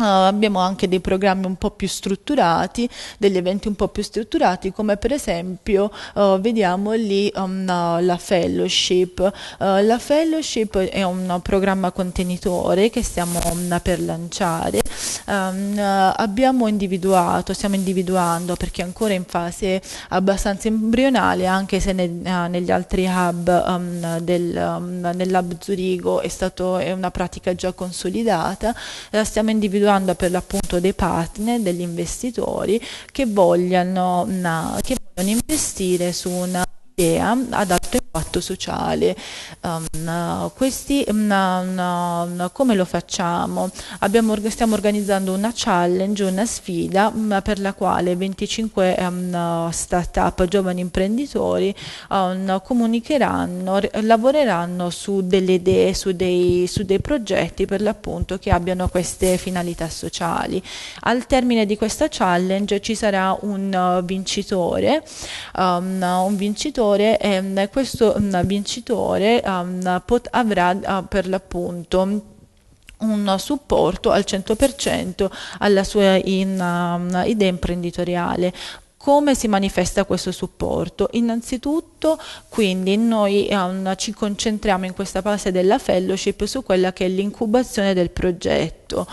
Uh, abbiamo anche dei programmi un po' più strutturati, degli eventi un po' più strutturati, come per esempio uh, vediamo lì um, uh, la fellowship. Eh, la fellowship è un programma contenitore che stiamo um, per lanciare. Um, abbiamo individuato, stiamo individuando perché è ancora in fase abbastanza embrionale, anche se ne, negli altri hub um, del, um, nell'hub Zurigo è, stato, è, una pratica già consolidata, stiamo individuando parlando per l'appunto dei partner, degli investitori che vogliono, una, che vogliono investire su una idea ad alto impatto sociale. Um, questi, um, um, come lo facciamo? Abbiamo, stiamo organizzando una challenge, una sfida mm, per la quale 25 ehm, start-up, giovani imprenditori, comunicheranno, lavoreranno su delle idee, su dei, su dei progetti per l'appunto che abbiano queste finalità sociali. Al termine di questa challenge ci sarà un vincitore, un vincitore vincitore e ehm, questo mm, vincitore ehm, avrà ah, per l'appunto un supporto al 100% alla sua mm, idea imprenditoriale. Come si manifesta questo supporto? Innanzitutto, quindi, noi um, ci concentriamo in questa fase della fellowship su quella che è l'incubazione del progetto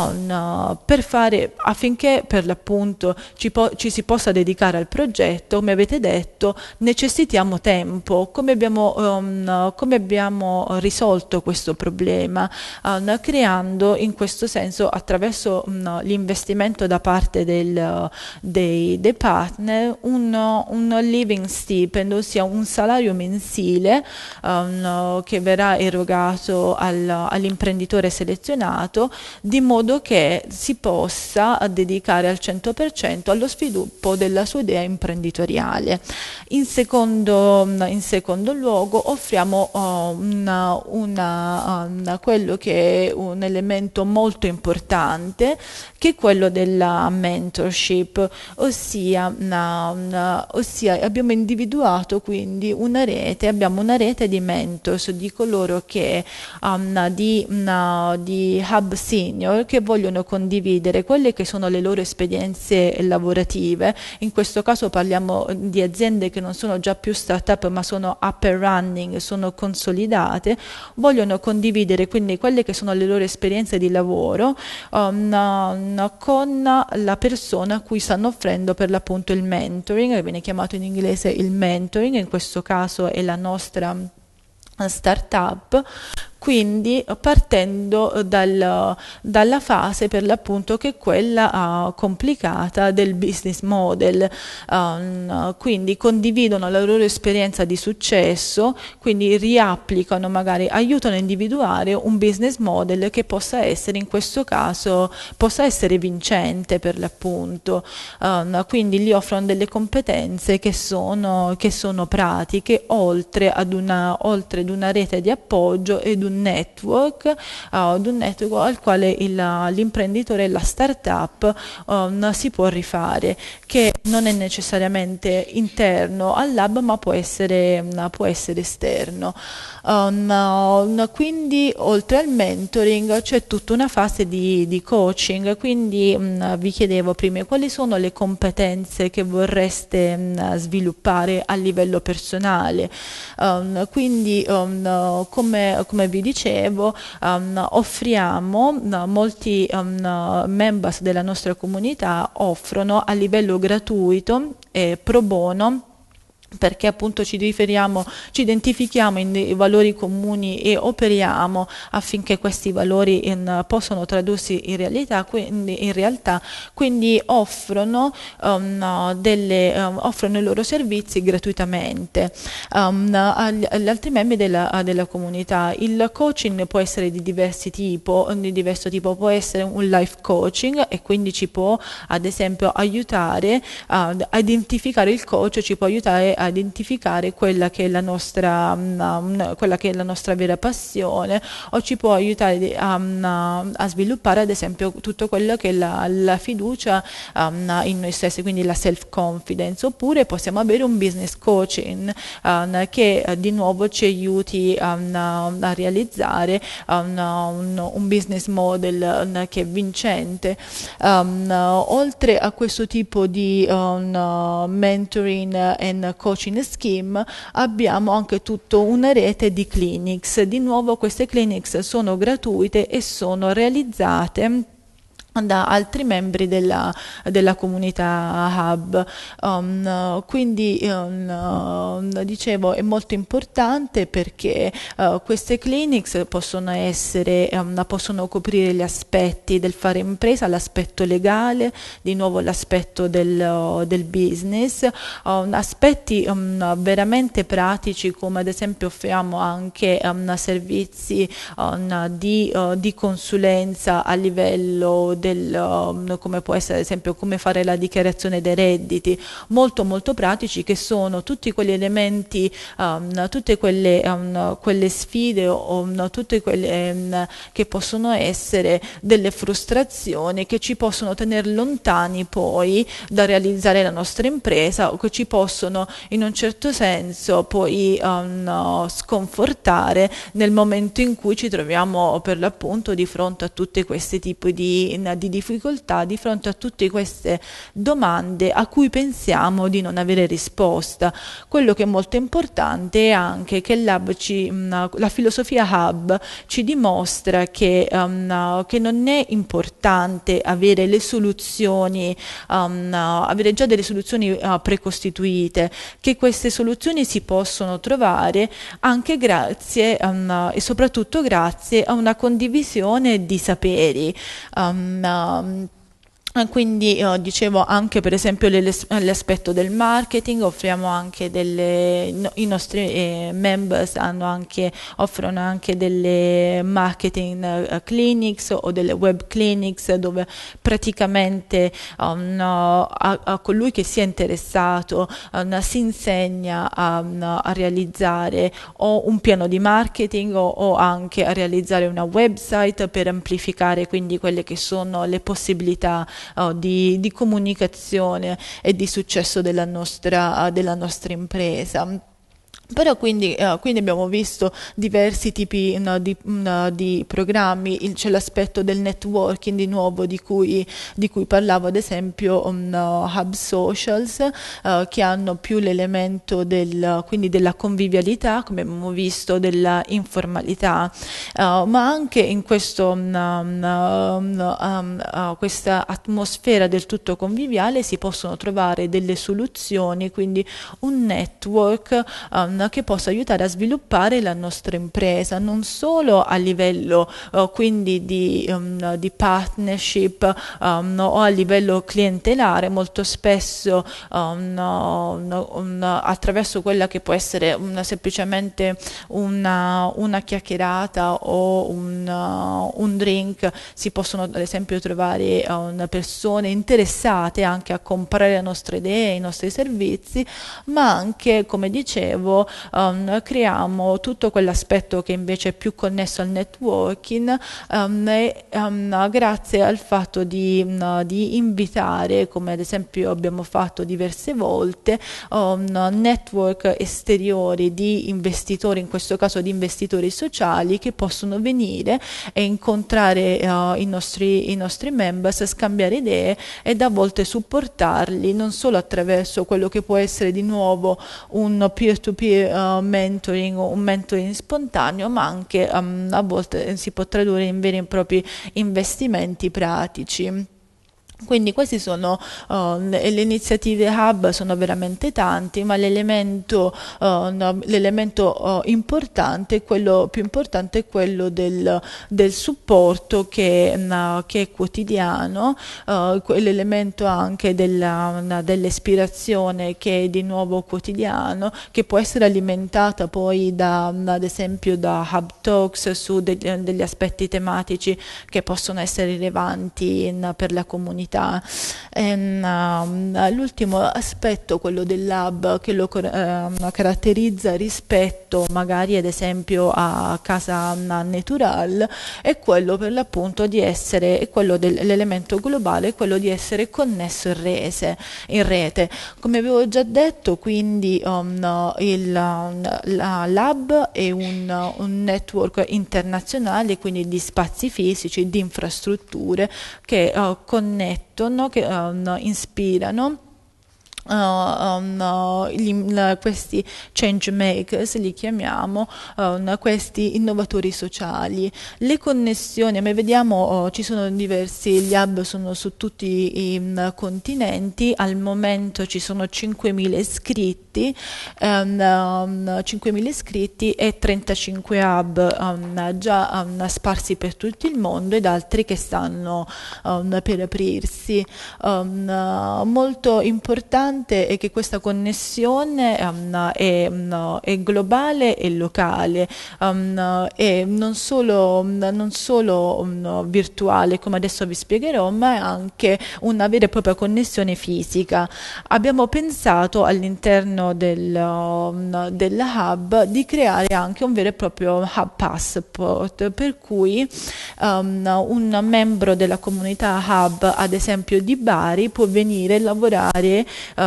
un, oh, per fare, affinché per l'appunto ci, ci, si possa dedicare al progetto, come avete detto, necessitiamo tempo. Come abbiamo, um, come abbiamo risolto questo problema? Um, creando in questo senso attraverso um, l'investimento da parte del, dei, dei, partner un, un, living stipend, ossia un salario mensile um, che verrà erogato al, all'imprenditore selezionato di modo modo che si possa dedicare al 100% allo sviluppo della sua idea imprenditoriale. In secondo, in secondo luogo offriamo uh, una, una, una, quello che è un elemento molto importante che è quello della mentorship, ossia, ossia abbiamo individuato quindi una rete, abbiamo una rete di mentors, di coloro che um, di, um, di hub senior che vogliono condividere quelle che sono le loro esperienze lavorative. In questo caso parliamo di aziende che non sono già più start-up ma sono up and running, sono consolidate, vogliono condividere quindi quelle che sono le loro esperienze di lavoro um, um con la persona a cui stanno offrendo per l'appunto il mentoring, che viene chiamato in inglese il mentoring, in questo caso è la nostra eh, startup quindi eh, partendo eh, dal, dalla fase per l'appunto che è quella uh, complicata del business model, um, quindi condividono la loro esperienza di successo, quindi riapplicano, magari aiutano a individuare un business model che possa essere in questo caso, possa essere vincente per l'appunto, um, quindi gli offrono delle competenze che sono, che sono pratiche oltre ad, una, oltre ad una rete di appoggio ed un un network, eh, ad un network al quale l'imprenditore e la startup um, si può rifare, che non è necessariamente interno al lab ma può essere, può essere esterno. Um, um, quindi oltre al mentoring c'è tutta una fase di, di coaching, quindi um, vi chiedevo prima quali sono le competenze che vorreste um, sviluppare a livello personale, um, quindi um, come, come, vi dicevo offriamo uh, molti members della nostra comunità offrono a livello gratuito e pro bono perché appunto ci riferiamo, ci identifichiamo in dei valori comuni e operiamo affinché questi valori in, ehm, possano tradursi in realtà, quindi, in realtà, quindi offrono, um, delle, um, offrono, i loro servizi gratuitamente um, agli, agli, altri membri della, della, comunità. Il coaching può essere di, diversi tipo, di diverso tipo, può essere un life coaching e quindi ci può ad esempio aiutare a identificare il coach, ci può aiutare a a identificare quella che è la nostra, mm, mm, quella che è la nostra vera passione o ci può aiutare mm, a, a sviluppare ad esempio tutto quello che è la, la fiducia um, in noi stessi, quindi la self-confidence, oppure possiamo avere un business coaching um, che eh, di nuovo ci aiuti um, a realizzare un, un, business model che è vincente. oltre a questo tipo di mentoring e coaching, coaching scheme abbiamo anche tutta una rete di clinics. Di nuovo queste clinics sono gratuite e sono realizzate da altri membri della, della comunità hub. Um, quindi um, um, dicevo è molto importante perché uh, queste clinics possono essere, um, possono coprire gli aspetti del fare impresa, l'aspetto legale, di nuovo l'aspetto del, uh, del, business, um, aspetti um, veramente pratici come ad esempio offriamo anche servizi di, uh, di consulenza a livello di del, um, come può essere ad esempio come fare la dichiarazione dei redditi, molto molto pratici che sono tutti quegli elementi, um, tutte quelle, um, quelle, sfide o um, tutte quelle um, che possono essere delle frustrazioni che ci possono tenere lontani poi da realizzare la nostra impresa o che ci possono in un certo senso poi no, um, sconfortare nel momento in cui ci troviamo per l'appunto di fronte a tutti questi tipi di, zona di difficoltà di fronte a tutte queste domande a cui pensiamo di non avere risposta. Quello che è molto importante è anche che ci, mm, la filosofia hub ci dimostra che, um, che, non è importante avere le soluzioni, um, avere già delle soluzioni uh, precostituite, che queste soluzioni si possono trovare anche grazie um, e soprattutto grazie a una condivisione di saperi. Um, um, Eh, quindi io eh, dicevo anche per esempio l'aspetto del marketing, offriamo anche delle, i nostri eh, members anche, offrono anche delle marketing eh, clinics o delle web clinics dove praticamente um, a, a, colui che sia interessato um, si insegna um, a realizzare o un piano di marketing o, o anche a realizzare una website per amplificare quindi quelle che sono le possibilità oh, di, di, comunicazione e di successo della nostra, della nostra impresa. Però quindi, eh, quindi, abbiamo visto diversi tipi no, di, no, di, programmi, Il, c'è l'aspetto del networking di nuovo di cui, di cui parlavo, ad esempio um, Hub Socials eh, che hanno più l'elemento del, della convivialità, come abbiamo visto, della informalità, eh, ma anche in questo, um, um, questa atmosfera del tutto conviviale si possono trovare delle soluzioni, quindi un network eh, umana che possa aiutare a sviluppare la nostra impresa, non solo a livello uh, quindi di, um, di partnership um, o a livello clientelare, molto spesso um, attraverso quella che può essere una, semplicemente una, una, chiacchierata o un, uh, un, drink, si possono ad esempio trovare uh, persone interessate anche a comprare le nostre idee, i nostri servizi, ma anche, come dicevo, um, creiamo tutto quell'aspetto che invece è più connesso al networking um, e, um, grazie al fatto di, um, di, invitare, come ad esempio abbiamo fatto diverse volte, um, network esteriori di investitori, in questo caso di investitori sociali, che possono venire e incontrare uh, i, nostri, i nostri members, scambiare idee ed a volte supportarli non solo attraverso quello che può essere di nuovo un peer-to-peer di uh, eh, mentoring, un mentoring spontaneo, ma anche um, a volte si può tradurre in veri e propri investimenti pratici. Quindi queste sono uh, le iniziative hub, sono veramente tanti, ma l'elemento, uh, no, uh, importante, quello più importante è quello del, del supporto che, mm, uh, che, è quotidiano, uh, l'elemento anche dell'ispirazione dell che è di nuovo quotidiano, che può essere alimentata poi da, mm, ad esempio da hub talks su de degli aspetti tematici che possono essere rilevanti in, mm, per la comunità comunità. Ehm, um, l'ultimo aspetto, quello del lab, che lo ehm, caratterizza rispetto magari ad esempio a Casa Natural, è quello per l'appunto di essere, è quello dell'elemento globale, è quello di essere connesso in, rese, in rete. Come avevo già detto, quindi um, il um, la lab è un, un network internazionale, quindi di spazi fisici, di infrastrutture che uh, connette connettono, che uh, eh, ispirano Uh, um, uh, gli, uh, questi change makers li chiamiamo eh, questi innovatori sociali le connessioni noi vediamo oh, ci sono diversi gli hub sono su tutti i um, continenti al momento ci sono 5.000 iscritti um, ehm, 5.000 ehm, iscritti e 35 hub ehm, già sparsi per tutto il mondo ed altri che stanno per aprirsi molto importante importante è che questa connessione um, è, um, è, globale e locale, um, è non solo, um, non solo um, virtuale, come adesso vi spiegherò, ma è anche una vera e propria connessione fisica. Abbiamo pensato all'interno del, um, della hub di creare anche un vero e proprio hub passport, per cui un membro della comunità hub, ad esempio di Bari, può venire e lavorare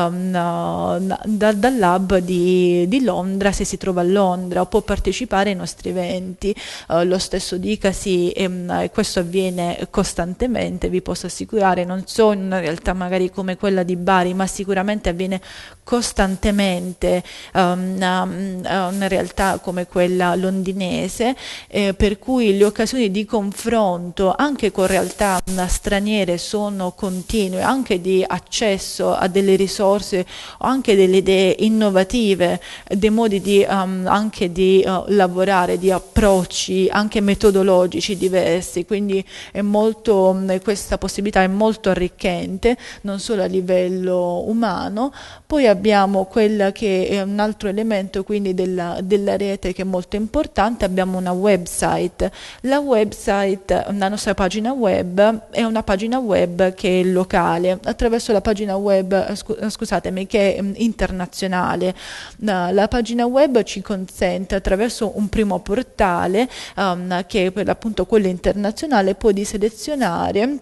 um, da, dal lab di, di, Londra se si trova a Londra o può partecipare ai nostri eventi. Uh, lo stesso dicasi, e, ehm, e questo avviene costantemente, vi posso assicurare, non so in una realtà magari come quella di Bari, ma sicuramente avviene costantemente um, ehm, una, una realtà come quella londinese, eh, per cui le occasioni di confronto anche con realtà mm, straniere sono continue, anche di accesso a delle risorse risorse o anche delle idee innovative, dei modi di, um, anche di uh, lavorare, di approcci anche metodologici diversi, quindi molto, mm, questa possibilità è molto arricchente, non solo a livello umano. Poi abbiamo quella che è un altro elemento quindi della, della rete che è molto importante, abbiamo una website. La website, la nostra pagina web è una pagina web che è locale. Attraverso la pagina web, eh, scu- eh, scusatemi, che è mm, internazionale. La pagina web ci consente attraverso un primo portale, um, che è appunto quello internazionale, poi di selezionare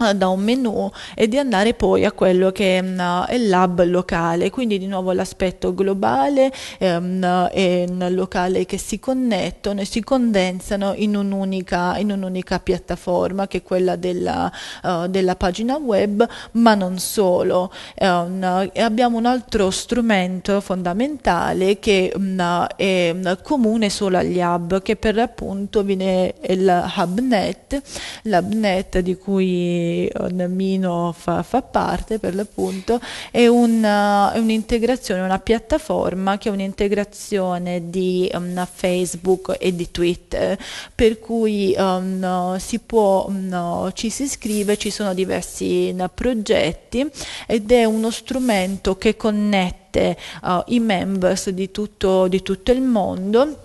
eh, da un menu e di andare poi a quello che um, è il lab locale, quindi di nuovo l'aspetto globale um, e locale che si connettono e si condensano in un'unica, in un'unica piattaforma che è quella della, uh, della pagina web, ma non solo. Um, abbiamo un altro strumento fondamentale che mm, è mm, comune solo agli hub, che per l'appunto viene il HubNet, l'HubNet di cui cui Mino fa, fa parte per l'appunto, eh, è un'integrazione, una piattaforma che è un'integrazione di um, Facebook e di Twitter, per cui um, si può, um, ci si iscrive, ci sono diversi uh, progetti ed è uno strumento che connette uh, i members di tutto, di tutto il mondo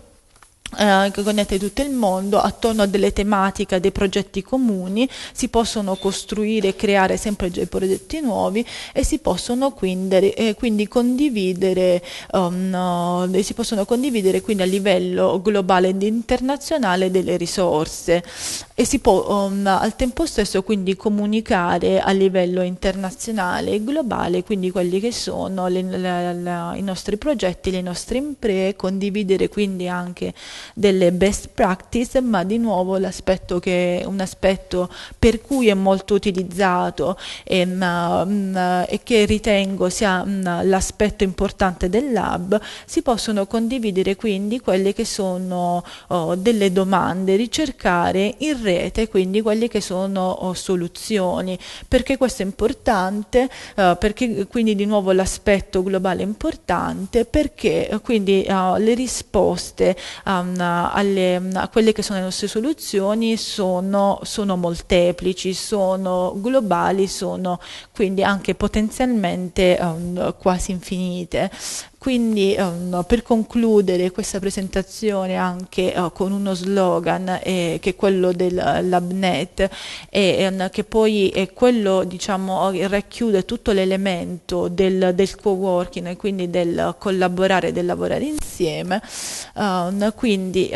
eh, che connette tutto il mondo attorno a delle tematiche, a dei progetti comuni, si possono costruire e creare sempre dei progetti nuovi e si possono quindi, eh, quindi condividere, um, eh, si possono condividere quindi a livello globale ed internazionale delle risorse e si può um, al tempo stesso quindi comunicare a livello internazionale e globale quindi quelli che sono le, la, la, i nostri progetti, le nostre imprese, condividere quindi anche delle best practice, ma di nuovo l'aspetto che è un aspetto per cui è molto utilizzato e, mm, mm, e che ritengo sia mm, l'aspetto importante del lab, si possono condividere quindi quelle che sono oh, delle domande, ricercare in rete quindi quelle che sono oh, soluzioni, perché questo è importante, eh, perché quindi di nuovo l'aspetto globale è importante, perché eh, quindi eh, le risposte eh, Ehm, alle, a quelle che sono le nostre soluzioni sono, sono molteplici, sono globali, sono quindi anche potenzialmente um, quasi infinite. Quindi um, per concludere questa presentazione anche uh, con uno slogan eh, che è quello del eh, LabNet eh, um, che poi è quello diciamo racchiude tutto l'elemento del, del co-working e quindi del collaborare, del lavorare insieme um, quindi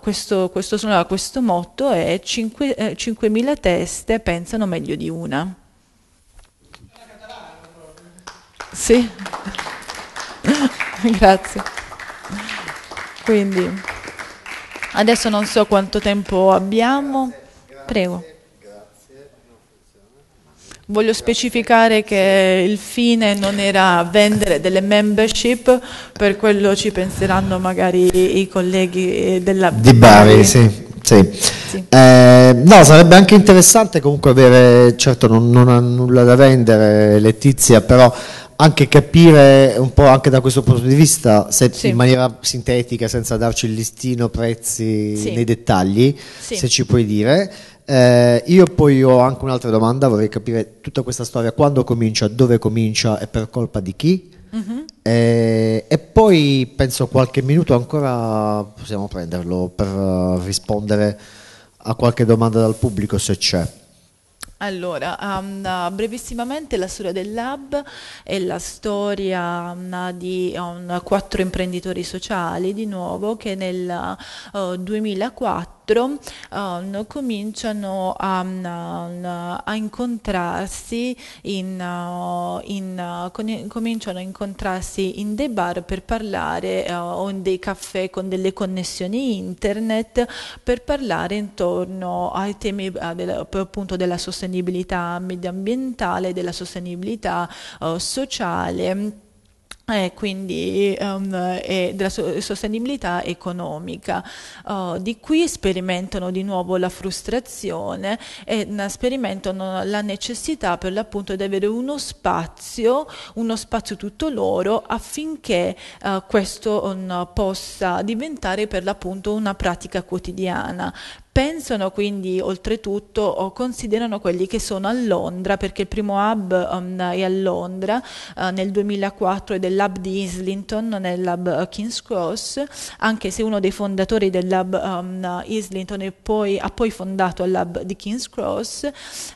questo, questo, sono, questo motto è 5, eh, 5.000 teste pensano meglio di una. Sì. [laughs] Grazie. Quindi, adesso non so quanto tempo abbiamo. Prego. Voglio specificare che il fine non era vendere delle membership, per quello ci penseranno magari i colleghi eh, della... Di Bari, sì. Sì. sì. Eh, no, sarebbe anche interessante comunque avere, certo non, non, ha nulla da vendere Letizia, però anche capire un po' anche da questo punto di vista, se sì. in maniera sintetica, senza darci il listino prezzi sì. nei dettagli, sì. se ci puoi dire. Eh, io poi ho anche un'altra domanda, vorrei capire tutta questa storia, quando comincia, dove comincia e per colpa di chi. Mm-hmm. Eh, e poi penso qualche minuto ancora possiamo prenderlo per eh, rispondere a qualche domanda dal pubblico se c'è. Allora, um, uh, brevissimamente la storia del lab è la storia um, di um, quattro imprenditori sociali, di nuovo, che nel uh, 2004 4 um, ehm, cominciano a, mm, a incontrarsi in, uh, in, uh, cominciano a incontrarsi in dei bar per parlare uh, o in dei caffè con delle connessioni internet per parlare intorno ai temi del, appunto della sostenibilità mediambientale, della sostenibilità sociale e eh, quindi um, ehm, e della sostenibilità economica. Uh, di qui sperimentano di nuovo la frustrazione e sperimentano la necessità per l'appunto di avere uno spazio, uno spazio tutto loro affinché uh, questo um, possa diventare per l'appunto una pratica quotidiana. Pensano quindi oltretutto o considerano quelli che sono a Londra, perché il primo hub um, è a Londra uh, nel 2004 ed è l'hub di Islington, non è l'hub uh, King's Cross, anche se uno dei fondatori dell'hub um, Islington poi, ha poi fondato l'hub di King's Cross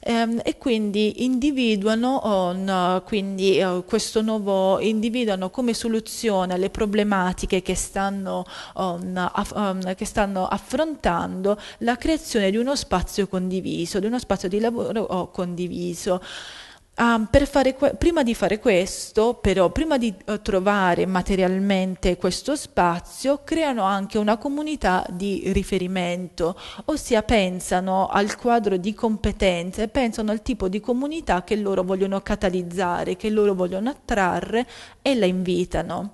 um, e quindi individuano, on, um, quindi, uh, questo nuovo, individuano come soluzione alle problematiche che stanno, on, um, aff, um, che stanno affrontando la la creazione di uno spazio condiviso, di uno spazio di lavoro oh, condiviso. Um, que- prima di fare questo, però, prima di uh, trovare materialmente questo spazio, creano anche una comunità di riferimento, ossia pensano al quadro di competenze, pensano al tipo di comunità che loro vogliono catalizzare, che loro vogliono attrarre e la invitano.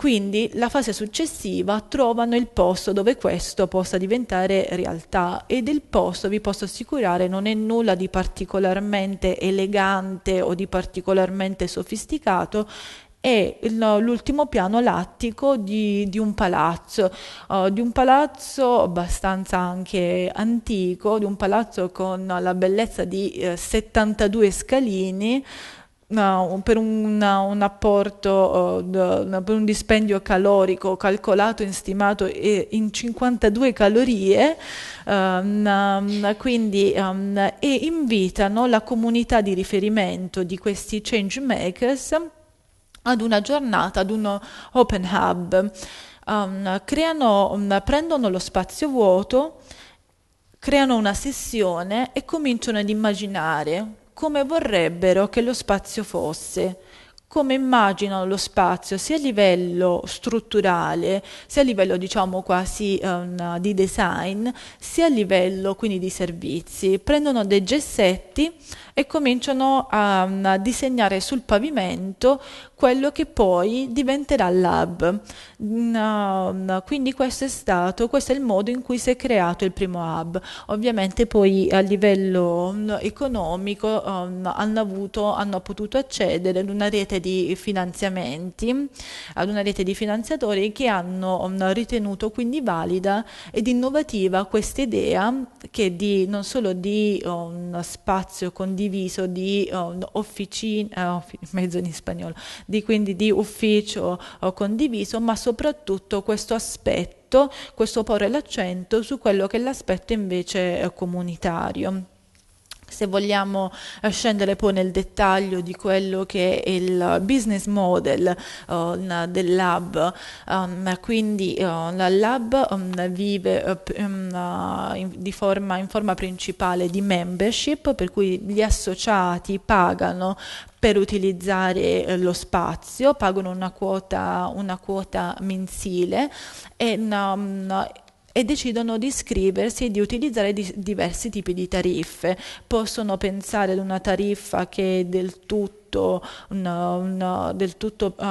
Quindi la fase successiva trovano il posto dove questo possa diventare realtà e del posto vi posso assicurare non è nulla di particolarmente elegante o di particolarmente sofisticato, è l'ultimo piano lattico di, di un palazzo, uh, di un palazzo abbastanza anche antico, di un palazzo con la bellezza di eh, 72 scalini No, per un, un apporto, uh, per un dispendio calorico calcolato e stimato in 52 calorie, um, quindi, um, e invitano la comunità di riferimento di questi change makers ad una giornata, ad un open hub. Um, creano, um, prendono lo spazio vuoto, creano una sessione e cominciano ad immaginare come vorrebbero che lo spazio fosse, come immaginano lo spazio sia a livello strutturale, sia a livello diciamo quasi um, di design, sia a livello quindi di servizi. Prendono dei gessetti e cominciano a, a disegnare sul pavimento quello che poi diventerà lab. Mm, mm, quindi questo è stato, questo è il modo in cui si è creato il primo hub. Ovviamente poi a livello mm, economico hanno, avuto, hanno potuto accedere ad una rete di finanziamenti, ad una rete di finanziatori che hanno ritenuto quindi valida ed innovativa questa idea che di, non solo di um, spazio condiviso, condiviso di oh, officina, eh, oh, mezzo in spagnolo, di, quindi di ufficio oh, condiviso, ma soprattutto questo aspetto, questo porre l'accento su quello che è l'aspetto invece eh, comunitario. Se vogliamo eh, scendere poi nel dettaglio di quello che è il business model uh, del lab, um, quindi il uh, eh, lab um, vive um, in, forma, in forma principale di membership, per cui gli associati pagano per utilizzare lo spazio, pagano una quota, una quota mensile e um, e decidono di iscriversi e di utilizzare di diversi tipi di tariffe. Possono pensare ad una tariffa che è del tutto tutto, una, una, del tutto uh,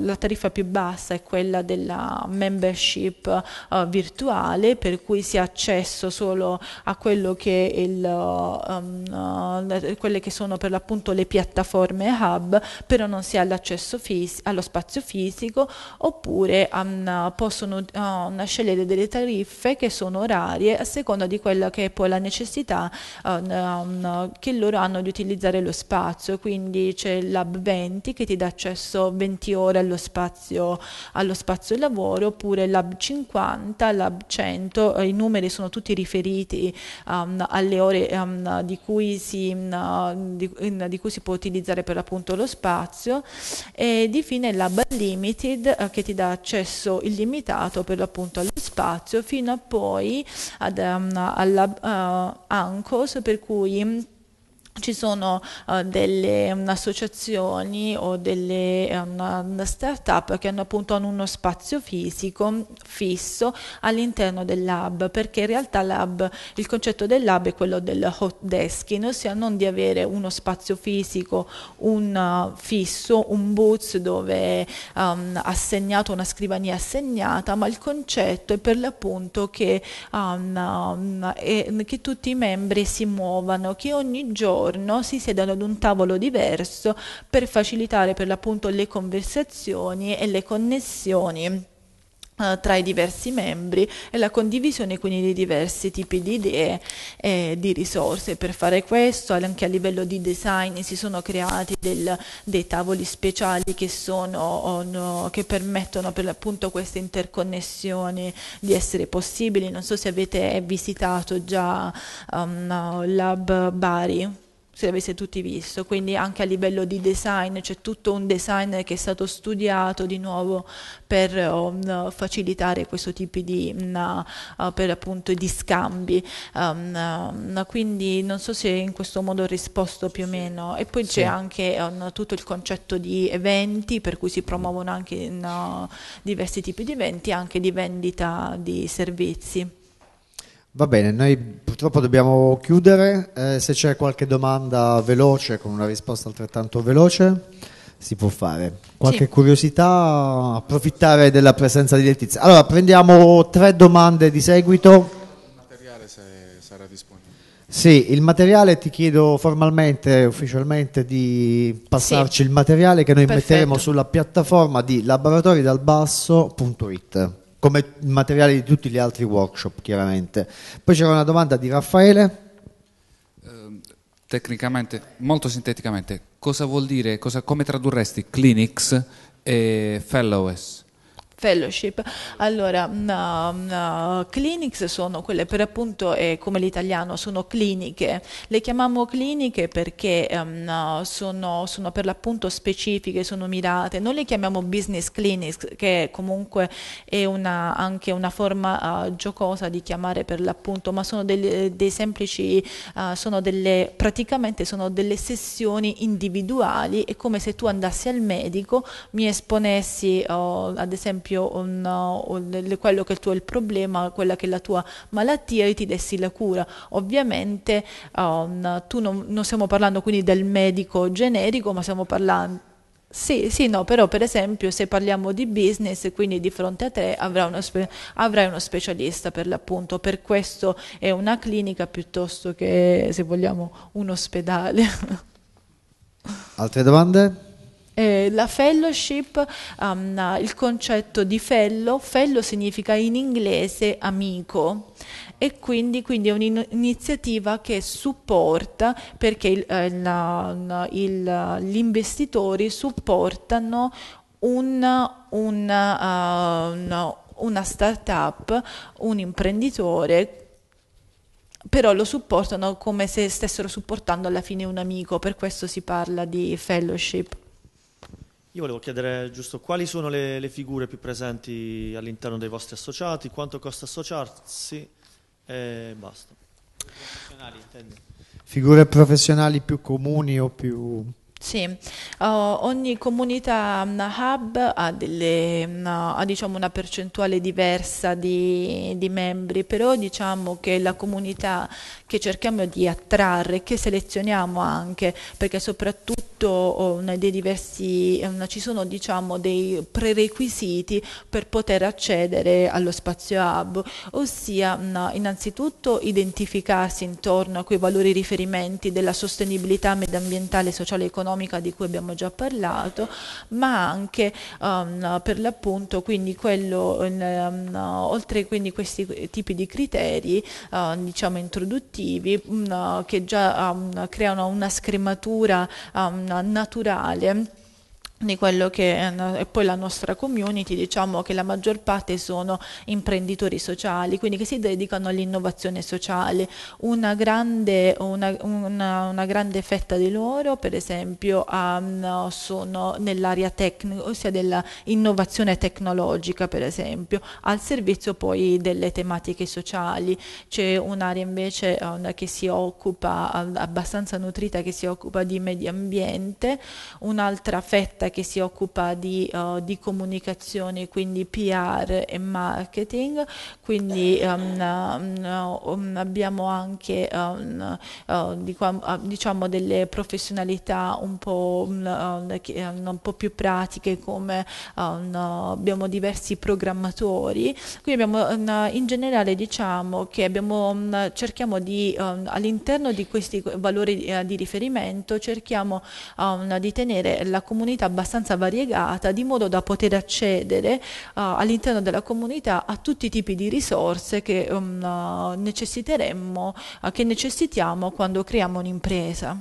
la tariffa più bassa è quella della membership uh, virtuale per cui si ha accesso solo a quello che il, um, quelle che sono per l'appunto le piattaforme hub però non si ha l'accesso allo spazio fisico oppure um, possono um, scegliere delle tariffe che sono orarie a seconda di quella che è poi la necessità che loro hanno di utilizzare lo spazio quindi c'è il Lab 20 che ti dà accesso 20 ore allo spazio, allo spazio lavoro, oppure il Lab 50, il Lab 100, eh, i numeri sono tutti riferiti um, alle ore um, di, cui si, um, di, in, mm, di, cui si, può utilizzare per appunto lo spazio, ed infine il Lab Unlimited uh, eh, che ti dà accesso illimitato per l'appunto allo spazio, fino a poi ad, um, Lab uh, ANCOS per cui mm, ci sono uh, delle um, associazioni o delle um, start-up che hanno appunto hanno uno spazio fisico fisso all'interno del lab, perché in realtà l'hub, il concetto del lab è quello del hot desk, ossia non di avere uno spazio fisico, un uh, fisso, un booth dove um, assegnato, una scrivania assegnata, ma il concetto è per l'appunto che, um, ehm, è, ehm, che tutti i membri si muovano, che ogni giorno giorno si sedano ad un tavolo diverso per facilitare per l'appunto le conversazioni e le connessioni eh, tra i diversi membri e la condivisione quindi di diversi tipi di idee e di risorse. Per fare questo anche a livello di design si sono creati del, dei tavoli speciali che, sono, no, che permettono per l'appunto queste interconnessioni di essere possibili. Non so se avete visitato già um, Lab Bari se avete tutti visto, quindi anche a livello di design c'è tutto un design che è stato studiato di nuovo per um, facilitare questo tipo di, uh, per appunto, di scambi. Um, ah, quindi non so se in questo modo ho risposto più o meno. E poi sì. c'è anche um, tutto il concetto di eventi, per cui si promuovono anche in, mm, uh, diversi tipi di eventi, anche di vendita di servizi. Va bene, noi purtroppo dobbiamo chiudere, eh, se c'è qualche domanda veloce con una risposta altrettanto veloce si può fare. Qualche sì. curiosità, approfittare della presenza di Letizia. Allora prendiamo tre domande di seguito. Il materiale se sarà disponibile. Sì, il materiale ti chiedo formalmente, ufficialmente di passarci sì. il materiale che noi Perfetto. metteremo sulla piattaforma di laboratoridalbasso.it come il materiale di tutti gli altri workshop chiaramente. Poi c'era una domanda di Raffaele. Ehm, tecnicamente, molto sinteticamente, cosa vuol dire, cosa, come tradurresti clinics e fellows? fellowship. Allora, um, uh, clinics sono quelle per appunto, eh, come l'italiano, sono cliniche. Le chiamiamo cliniche perché um, uh, sono, sono, per l'appunto specifiche, sono mirate. Non le chiamiamo business clinics, che comunque è una, anche una forma uh, giocosa di chiamare per l'appunto, ma sono dei, dei semplici, eh, sono delle, praticamente sono delle sessioni individuali. È come se tu andassi al medico, mi esponessi oh, ad esempio esempio un, uh, un, quello che è il tuo il problema, quella che è la tua malattia, e ti dessi la cura. Ovviamente um, tu non, non stiamo parlando quindi del medico generico, ma stiamo parlando sì, sì, no, però per esempio se parliamo di business, quindi di fronte a te avrai uno, spe avrai uno specialista per l'appunto, per questo è una clinica piuttosto che, se vogliamo, un ospedale. [laughs] Altre domande? Eh, la fellowship, um, il concetto di fellow, fellow significa in inglese amico e quindi, quindi è un'iniziativa che supporta perché il, il, eh, il, gli investitori supportano un, un, uh, una startup, un imprenditore però lo supportano come se stessero supportando alla fine un amico, per questo si parla di fellowship. Io volevo chiedere giusto quali sono le, le figure più presenti all'interno dei vostri associati, quanto costa associarsi e basta. Figure professionali più comuni o più sì, uh, ogni comunità um, hub ha, delle, um, ha, diciamo, una percentuale diversa di, di, membri, però diciamo che la comunità che cerchiamo di attrarre, che selezioniamo anche, perché soprattutto um, diversi, eh, ci sono diciamo, dei prerequisiti per poter accedere allo spazio hub, ossia mm, innanzitutto identificarsi intorno a quei valori riferimenti della sostenibilità medioambientale, sociale e economica economica di cui abbiamo già parlato, ma anche um, per l'appunto quindi quello, um, oltre quindi questi tipi di criteri uh, diciamo introduttivi um, che già um, creano una scrematura um, naturale di quello che è eh, poi la nostra community, diciamo che la maggior parte sono imprenditori sociali, quindi che si dedicano all'innovazione sociale. Una grande, una, una, una grande fetta di loro, per esempio, um, sono nell'area tecnica, ossia dell'innovazione tecnologica, per esempio, al servizio poi delle tematiche sociali. C'è un'area invece um, che si occupa, abbastanza nutrita, che si occupa di medio ambiente, un'altra fetta un'app che si occupa di, uh, di comunicazione, quindi PR e marketing, quindi um, um, abbiamo anche um, uh, diciamo, delle professionalità un po', mm, un po più pratiche come ehm, abbiamo diversi programmatori, quindi abbiamo mm, in generale diciamo che abbiamo, cerchiamo di all'interno di questi valori di riferimento cerchiamo di tenere la comunità abbastanza variegata di modo da poter accedere eh, all'interno della comunità a tutti i tipi di risorse che ehm, necessiteremmo, eh, che necessitiamo quando creiamo un'impresa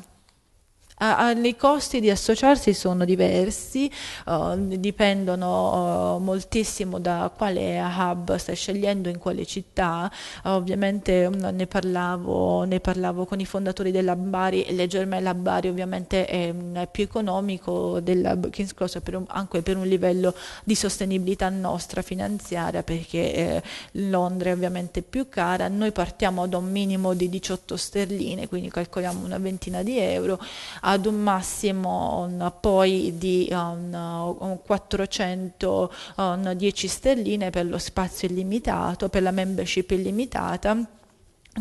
i costi di associarsi sono diversi, uh, dipendono uh, moltissimo da quale hub stai scegliendo, in quale città. Uh, ovviamente um, ne, parlavo, ne parlavo, con i fondatori della Bari, leggermi la Bari ovviamente è, mm, è, più economico della King's Cross per un, anche per un livello di sostenibilità nostra finanziaria perché eh, Londra è ovviamente più cara, noi partiamo da un minimo di 18 sterline, quindi calcoliamo una ventina di euro ad un massimo um, poi di um, 410 um, stelline per lo spazio illimitato, per la membership illimitata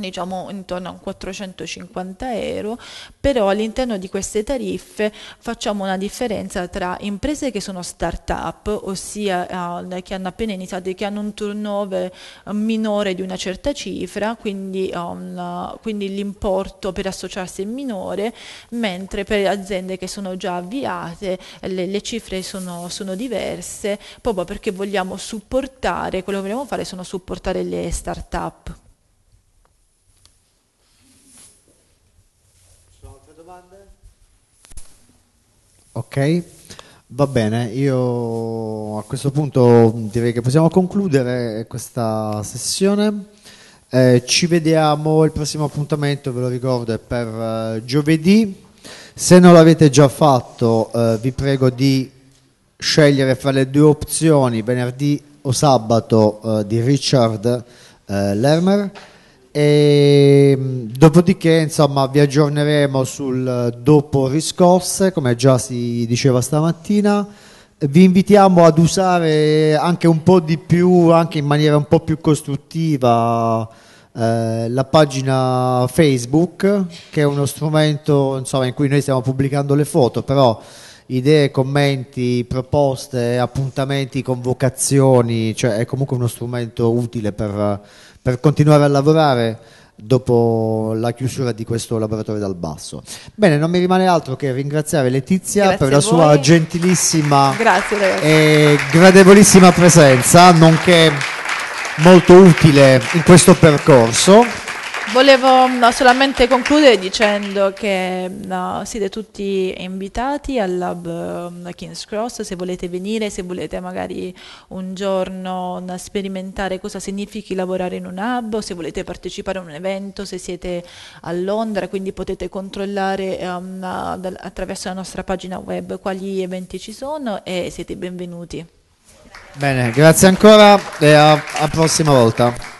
diciamo intorno a 450 euro, però all'interno di queste tariffe facciamo una differenza tra imprese che sono start-up, ossia eh, che hanno appena iniziato e che hanno un turnover minore di una certa cifra, quindi, um, quindi l'importo per associarsi è minore, mentre per aziende che sono già avviate le, le cifre sono, sono, diverse, proprio perché vogliamo supportare, quello che vogliamo fare sono supportare le start-up. Ok, va bene, io a questo punto direi che possiamo concludere questa sessione. Eh, ci vediamo, il prossimo appuntamento ve lo ricordo è per eh, giovedì. Se non l'avete già fatto eh, vi prego di scegliere fra le due opzioni, venerdì o sabato, eh, di Richard eh, Lermer. E, mm, dopodiché, insomma, vi aggiorneremo sul eh, dopo riscosse, come già si diceva stamattina. Vi invitiamo ad usare anche un po' di più, anche in maniera un po' più costruttiva, eh, la pagina Facebook, che è uno strumento insomma, in cui noi stiamo pubblicando le foto, però idee, commenti, proposte, appuntamenti, convocazioni, cioè è comunque uno strumento utile per per continuare a lavorare dopo la chiusura di questo laboratorio dal basso. Bene, non mi rimane altro che ringraziare Letizia Grazie per la sua gentilissima Grazie, e gradevolissima presenza, nonché molto utile in questo percorso. Volevo no, solamente concludere dicendo che no, siete tutti invitati al Lab um, King's Cross, se volete venire, se volete magari un giorno mm, sperimentare cosa significhi lavorare in un hub, se volete partecipare a un evento, se siete a Londra, quindi potete controllare um, attraverso la nostra pagina web quali eventi ci sono e siete benvenuti. Bene, grazie ancora e alla prossima volta.